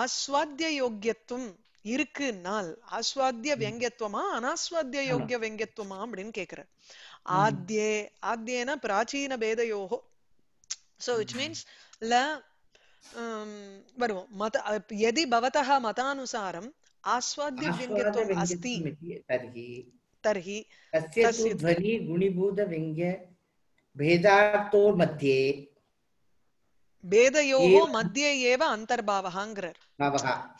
[SPEAKER 1] ஆஸ்வாத்திய யோக்கியத்துவம் நாள் ஆஸ்வாத்திய வெங்கியத்துவமா அனாஸ்வாத்திய யோக்கிய வெங்கியத்துவமா அப்படின்னு கேக்குறார் ஆத்தியே ஆத்தியேன பிராச்சீன பேதையோகோ சோ விச் மீன்ஸ் वरुः मत यदि भवतः आस्वाद्य आस्वाद्यव्यङ्ग्यत्वम् अस्ति तर्हि तर्हि तस्य
[SPEAKER 2] ध्वनि भेदार्थो मध्ये
[SPEAKER 1] பேதயோகோ மத்திய ஏவ அந்தர்பாவகாங்கிறார்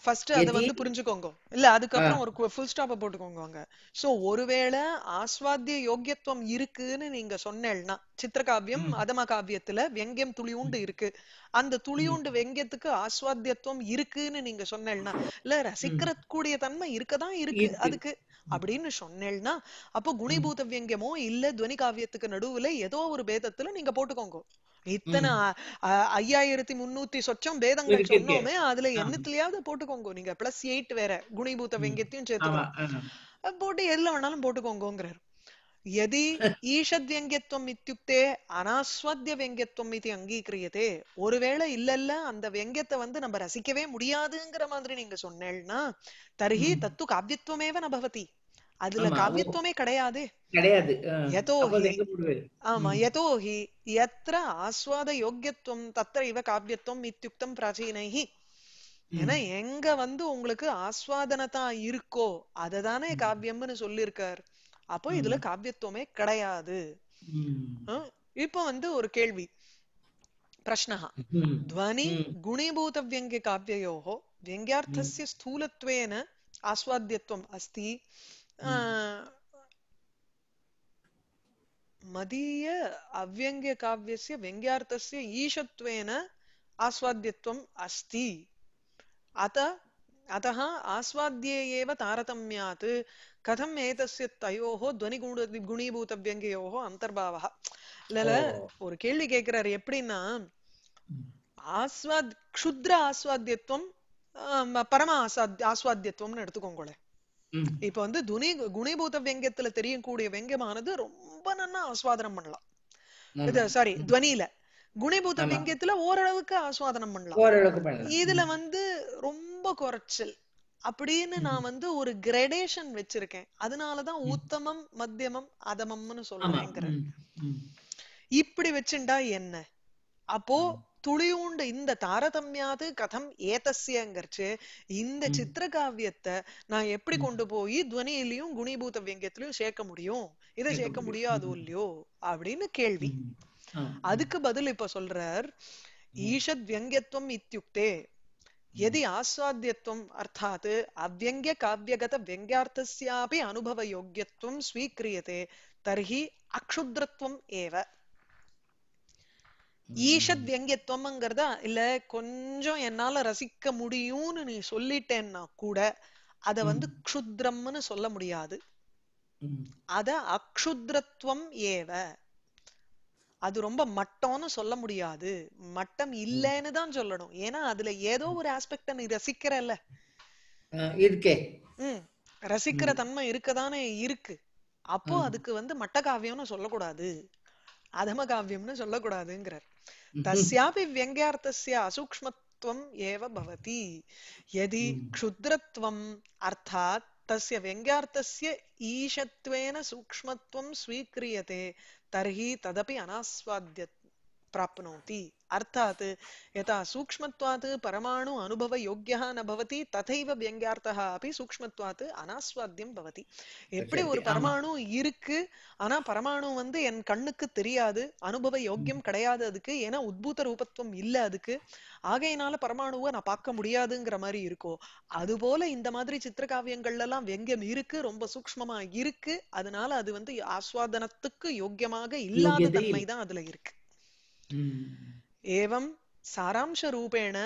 [SPEAKER 1] ஃபர்ஸ்ட் அத வந்து புரிஞ்சுக்கோங்க இல்ல அதுக்கப்புறம் ஒரு ஃபுல் ஸ்டாப் போட்டுக்கோங்க அங்க சோ ஒருவேளை ஆஸ்வாத்திய யோக்கியத்துவம் இருக்குன்னு நீங்க சொன்னேன்னா சித்திரகாவியம் அதம காவியத்துல வெங்கியம் துளியூண்டு இருக்கு அந்த துளியூண்டு வெங்கியத்துக்கு ஆஸ்வாத்தியத்துவம் இருக்குன்னு நீங்க சொன்னேள்னா இல்ல ரசிக்கிறக்கூடிய தன்மை இருக்கதான் இருக்கு அதுக்கு அப்படின்னு சொன்னேள்னா அப்போ குணிபூத வியங்கியமோ இல்ல துவனி காவியத்துக்கு நடுவுல ஏதோ ஒரு பேதத்துல நீங்க போட்டுக்கோங்க இத்தனை ஐயாயிரத்தி முன்னூத்தி சொச்சம் வேதங்கள் சொன்னோமே அதுல எண்ணத்திலயாவது போட்டுக்கோங்க நீங்க பிளஸ் எயிட் வேற குணிபூத்த வெங்கத்தையும் சேர்த்துக்கோங்க போட்டு எதுல வேணாலும் போட்டுக்கோங்கிறாரு யதி ஈஷத் வெங்கத்வம் இத்தியுக்தே அனாஸ்வத்திய வெங்கத்வம் இது அங்கீகரியதே ஒருவேளை இல்லல்ல அந்த வெங்கத்தை வந்து நம்ம ரசிக்கவே முடியாதுங்கிற மாதிரி நீங்க சொன்னேன்னா தர்ஹி தத்து காவியத்துவமேவ நபவதி அதுல காவியத்துவமே கிடையாது கிடையாது ஆமா யதோஹி எத்திர ஆஸ்வாத யோக்கியத்துவம் தத்திர இவ காவியத்துவம் இத்தியுக்தம் பிராச்சீனைஹி ஏன்னா எங்க வந்து உங்களுக்கு ஆஸ்வாதனதா இருக்கோ அததானே காவியம்னு சொல்லிருக்கார் அப்போ இதுல காவியத்துவமே கிடையாது இப்ப வந்து ஒரு கேள்வி பிரஷ்னः ध्वनि गुणीभूतव्यङ्ग्यकाव्ययोः व्यङ्ग्यार्थस्य स्थूलत्वेन आस्वाद्यत्वम् அஸ்தி मदीय अव्यङ्ग्यकाव्यस्य व्यङ्ग्यार्थस्य ईशत्वेन आस्वाद्यत्वम् अस्ति अत अतः आस्वाद्ये एव तारतम्यात् कथम् एतस्य तयोः ध्वनिगुण गुणीभूतव्यङ्गयोः अन्तर्भावः लल ஒரு கேள்வி கேட்கிறாரு எப்படின்னா ஆஸ்வாத் க்ஷுத்ர ஆஸ்வாத்தியத்துவம் பரம ஆசாத் ஆஸ்வாத்தியத்துவம்னு எடுத்துக்கோங்களேன் இப்ப வந்து துணி குணிபூத வெங்கத்துல தெரியக்கூடிய வெங்கமானது ரொம்ப நன்னா ஆஸ்வாதனம் பண்ணலாம் சாரி துவனியில குணிபூத வெங்கத்துல ஓரளவுக்கு ஆஸ்வாதனம் பண்ணலாம் இதுல வந்து ரொம்ப குறைச்சல் அப்படின்னு நான் வந்து ஒரு கிரேடேஷன் வச்சிருக்கேன் அதனாலதான் உத்தமம் மத்தியமம் அதமம்னு சொல்லுவேங்கிறேன் இப்படி வச்சுண்டா என்ன அப்போ துளியூண்டு இந்த தாரதமியாது கதம் ஏதஸ்யங்கிறச்சு இந்த சித்திர காவியத்தை நான் எப்படி கொண்டு போய் துவனியிலையும் குணிபூத வியங்கியத்திலையும் சேர்க்க முடியும் இதை சேர்க்க முடியாதோ இல்லையோ அப்படின்னு கேள்வி அதுக்கு பதில் இப்ப சொல்றார் ஈஷத் வியங்கியத்துவம் இத்தியுக்தே எதி ஆஸ்வாத்தியத்துவம் அர்த்தாத் அவ்வங்கிய காவியகத வியங்கார்த்தியாபி அனுபவ யோகியத்துவம் ஸ்வீக்கிரியதே தர்ஹி அக்ஷுத்ரத்துவம் ஏவ ஈஷத் வியங்கியத்துவம்ங்கிறதா இல்ல கொஞ்சம் என்னால ரசிக்க முடியும்னு நீ சொல்லிட்டேன்னா கூட அத வந்து க்ஷுத்ரம்னு சொல்ல முடியாது அத அக்ஷுத்ரத்துவம் ஏவ அது ரொம்ப மட்டம்னு சொல்ல முடியாது மட்டம் இல்லைன்னு தான் சொல்லணும் ஏன்னா அதுல ஏதோ ஒரு ஆஸ்பெக்ட நீ ரசிக்கிறல்ல இருக்கே உம் ரசிக்கிற தன்மை இருக்கதானே இருக்கு அப்போ அதுக்கு வந்து மட்ட காவியம்னு சொல்லக்கூடாது அதம காவியம்னு சொல்லக்கூடாதுங்கிறார் तस्यापि व्यङ्ग्यार्थस्य असूक्ष्मत्वम् एव भवति यदि क्षुद्रत्वम् अर्थात् तस्य व्यङ्ग्यार्थस्य ईशत्वेन सूक्ष्मत्वं स्वीक्रियते तर्हि तदपि अनास्वाद्य प्राप्नोति अर्थात् यथा सूक्ष्मत्वात् परमाणु अनुभवयोग्यः न भवति ததைவ வியங்கார்த்தா அபி சூக்ஷ்மத்வாத் அனாஸ்வாத்தியம் பவதி
[SPEAKER 2] எப்படி ஒரு பரமாணு
[SPEAKER 1] இருக்கு ஆனா பரமாணு வந்து என் கண்ணுக்கு தெரியாது அனுபவ யோக்கியம் கிடையாது அதுக்கு ஏன்னா உத்பூத ரூபத்துவம் இல்ல அதுக்கு ஆகையினால பரமாணுவை நான் பார்க்க முடியாதுங்கிற மாதிரி இருக்கோ அது போல இந்த மாதிரி சித்திரகாவியங்கள்ல எல்லாம் வெங்கியம் இருக்கு ரொம்ப சூக்மமா இருக்கு அதனால அது வந்து ஆஸ்வாதனத்துக்கு யோக்கியமாக இல்லாத தன்மை தான் அதுல இருக்கு एवं सारांशरूपेण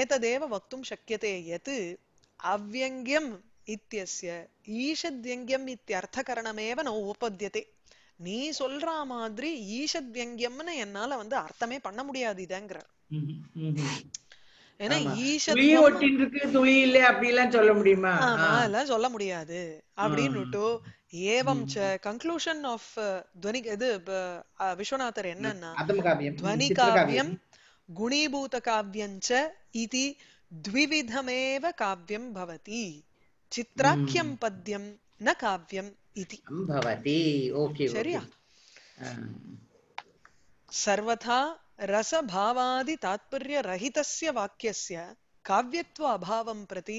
[SPEAKER 1] एतदेव वक्तुं शक्यते यत् अव्यङ्ग्यम् இத்தியஸ்ய ஈஷத்யங்கியம் இத்தியர்த்தகரணமேவ நோபத்தியதே நீ சொல்ற மாதிரி ஈஷத்யங்கியம்னு என்னால வந்து அர்த்தமே பண்ண முடியாது இதங்கிறார் ஏன்னா ஈஷத் ஒட்டின்னு இருக்கு துளி இல்ல அப்படி எல்லாம் சொல்ல
[SPEAKER 2] முடியுமா அதெல்லாம்
[SPEAKER 1] சொல்ல முடியாது அப்படின்னுட்டு ஏவம் ச கன்க்ளூஷன் ஆஃப் துவனி இது விஸ்வநாதர் என்னன்னா துவனி காவியம் குணீபூத காவியஞ்ச இது द्विविधमेव काव्यं भवति चित्राख्यं हम्म। पद्यं न काव्यम् इति भवति ओके சரியா सर्वथा रसभावादि रसभावादितात्पर्यरहितस्य वाक्यस्य काव्यत्व अभावं प्रति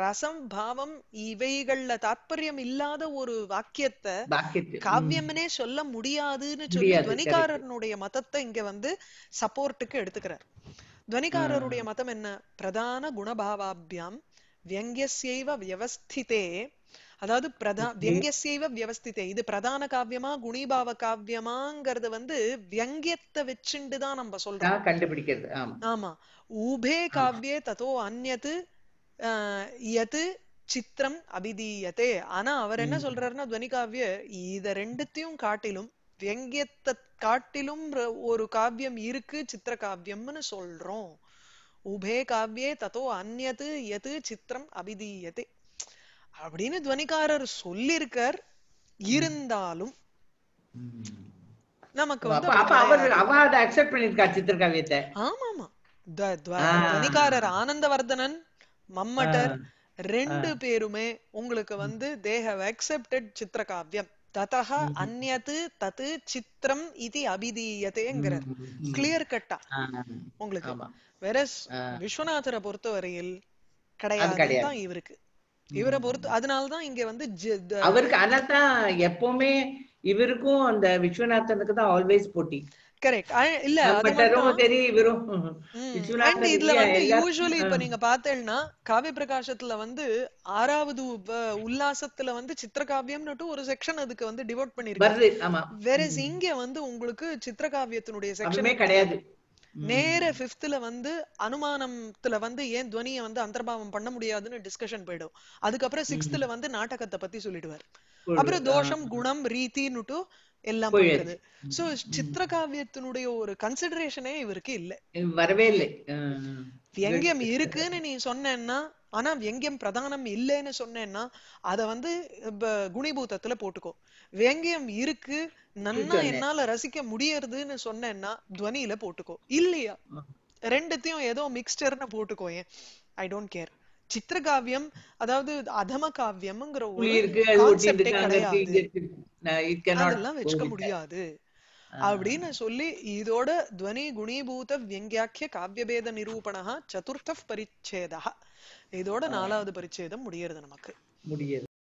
[SPEAKER 1] ரசம் பாவம் இவைகள்ல தாற்பயம் இல்லாத ஒரு வாக்கியத்தை காவியம்னே சொல்ல முடியாதுன்னு சொல்லி துவனிகாரனுடைய மதத்தை இங்க வந்து சப்போர்ட்டுக்கு எடுத்துக்கிறார் துவனிகாரருடைய மதம் என்ன பிரதான குணபாவாபியாம் வியங்கியசைவ வியவஸ்திதே அதாவது பிரதா வியங்கியசைவ வியவஸ்திதே இது பிரதான காவியமா குணிபாவ காவியமாங்கிறது வந்து வியங்கியத்தை வச்சுண்டுதான் நம்ம சொல்றோம் கண்டுபிடிக்கிறது ஆமா ஊபே காவியே ததோ அந்நது எது சித்திரம் அபிதீயத்தே ஆனா அவர் என்ன சொல்றாருன்னா துவனிகாவிய இத ரெண்டுத்தையும் காட்டிலும் வியங்கியத்தை காட்டிலும் ஒரு காவியம் இருக்கு சித்திர காவியம்னு சொல்றோம் உபே காவியே ததோ அந்நது எது சித்திரம் அபிதீயத்தை அப்படின்னு துவனிக்காரர் சொல்லியிருக்கார் இருந்தாலும் நமக்கு வந்து ஆமா ஆமா துவனிக்காரர் ஆனந்தவர்தனன் மம்மட்டர் ரெண்டு பேருமே உங்களுக்கு வந்து தே அக்செப்டட் சித்திரகாவியம் ததஹ அந்நது தத்து சித்திரம் இது அபிதீயதேங்கிறார் கிளியர் கட்டா உங்களுக்கு வேற விஸ்வநாதரை பொறுத்தவரையில் கிடையாது தான் இவருக்கு இவரை பொறுத்து அதனாலதான் இங்க வந்து அவருக்கு அதான் எப்பவுமே
[SPEAKER 2] இவருக்கும் அந்த விஸ்வநாதனுக்கு தான் ஆல்வேஸ் போட்டி
[SPEAKER 1] கரெக்ட் இல்ல
[SPEAKER 2] இதுல வந்து யூசுவலி இப்ப நீங்க
[SPEAKER 1] பாத்தேன்னா காவிய பிரகாசத்துல வந்து ஆறாவது உல்லாசத்துல வந்து சித்திரகாவியம்னு ஒரு செக்ஷன் அதுக்கு வந்து டிவோட் பண்ணிருக்காங்க வேற இங்க வந்து உங்களுக்கு சித்திரகாவியத்தினுடைய செக்ஷனே கிடையாது நேர பிப்த்ல வந்து அனுமானத்துல வந்து ஏன் துவனிய வந்து அந்தர்பாவம் பண்ண முடியாதுன்னு டிஸ்கஷன் போயிடும் அதுக்கப்புறம் சிக்ஸ்த்ல வந்து நாடகத்தை பத்தி சொல்லிடுவார்
[SPEAKER 2] அப்புறம் தோஷம்
[SPEAKER 1] குணம் ரீதின்னுட்டு எல்லாம் போயிடுது சோ சித்திரகாவியத்தினுடைய ஒரு கன்சிடரேஷனே இவருக்கு இல்ல
[SPEAKER 2] வரவே இல்லை எங்கேயும் இருக்குன்னு
[SPEAKER 1] நீ சொன்னேன்னா ஆனா வெங்கியம் பிரதானம் இல்லைன்னு சொன்னேன்னா அத வந்து குணிபூத்தத்துல போட்டுக்கோ வெங்கியம் இருக்கு நன்னா என்னால ரசிக்க முடியறதுன்னு சொன்னேன்னா துவனியில போட்டுக்கோ இல்லையா ரெண்டுத்தையும் ஏதோ மிக்ஸ்டர்னு போட்டுக்கோ ஏன் ஐ டோன்ட் கேர் சித்திரகாவியம் அதாவது அதம காவியம்ங்கிற
[SPEAKER 2] அதெல்லாம் வச்சுக்க முடியாது அப்படின்னு
[SPEAKER 1] சொல்லி இதோட துவனி குணீபூத வியங்கியாக்கிய காவியபேத நிரூபணா சதுர்த்த பரிச்சேதா இதோட நாலாவது பரிச்சேதம் முடியறது நமக்கு
[SPEAKER 2] முடியது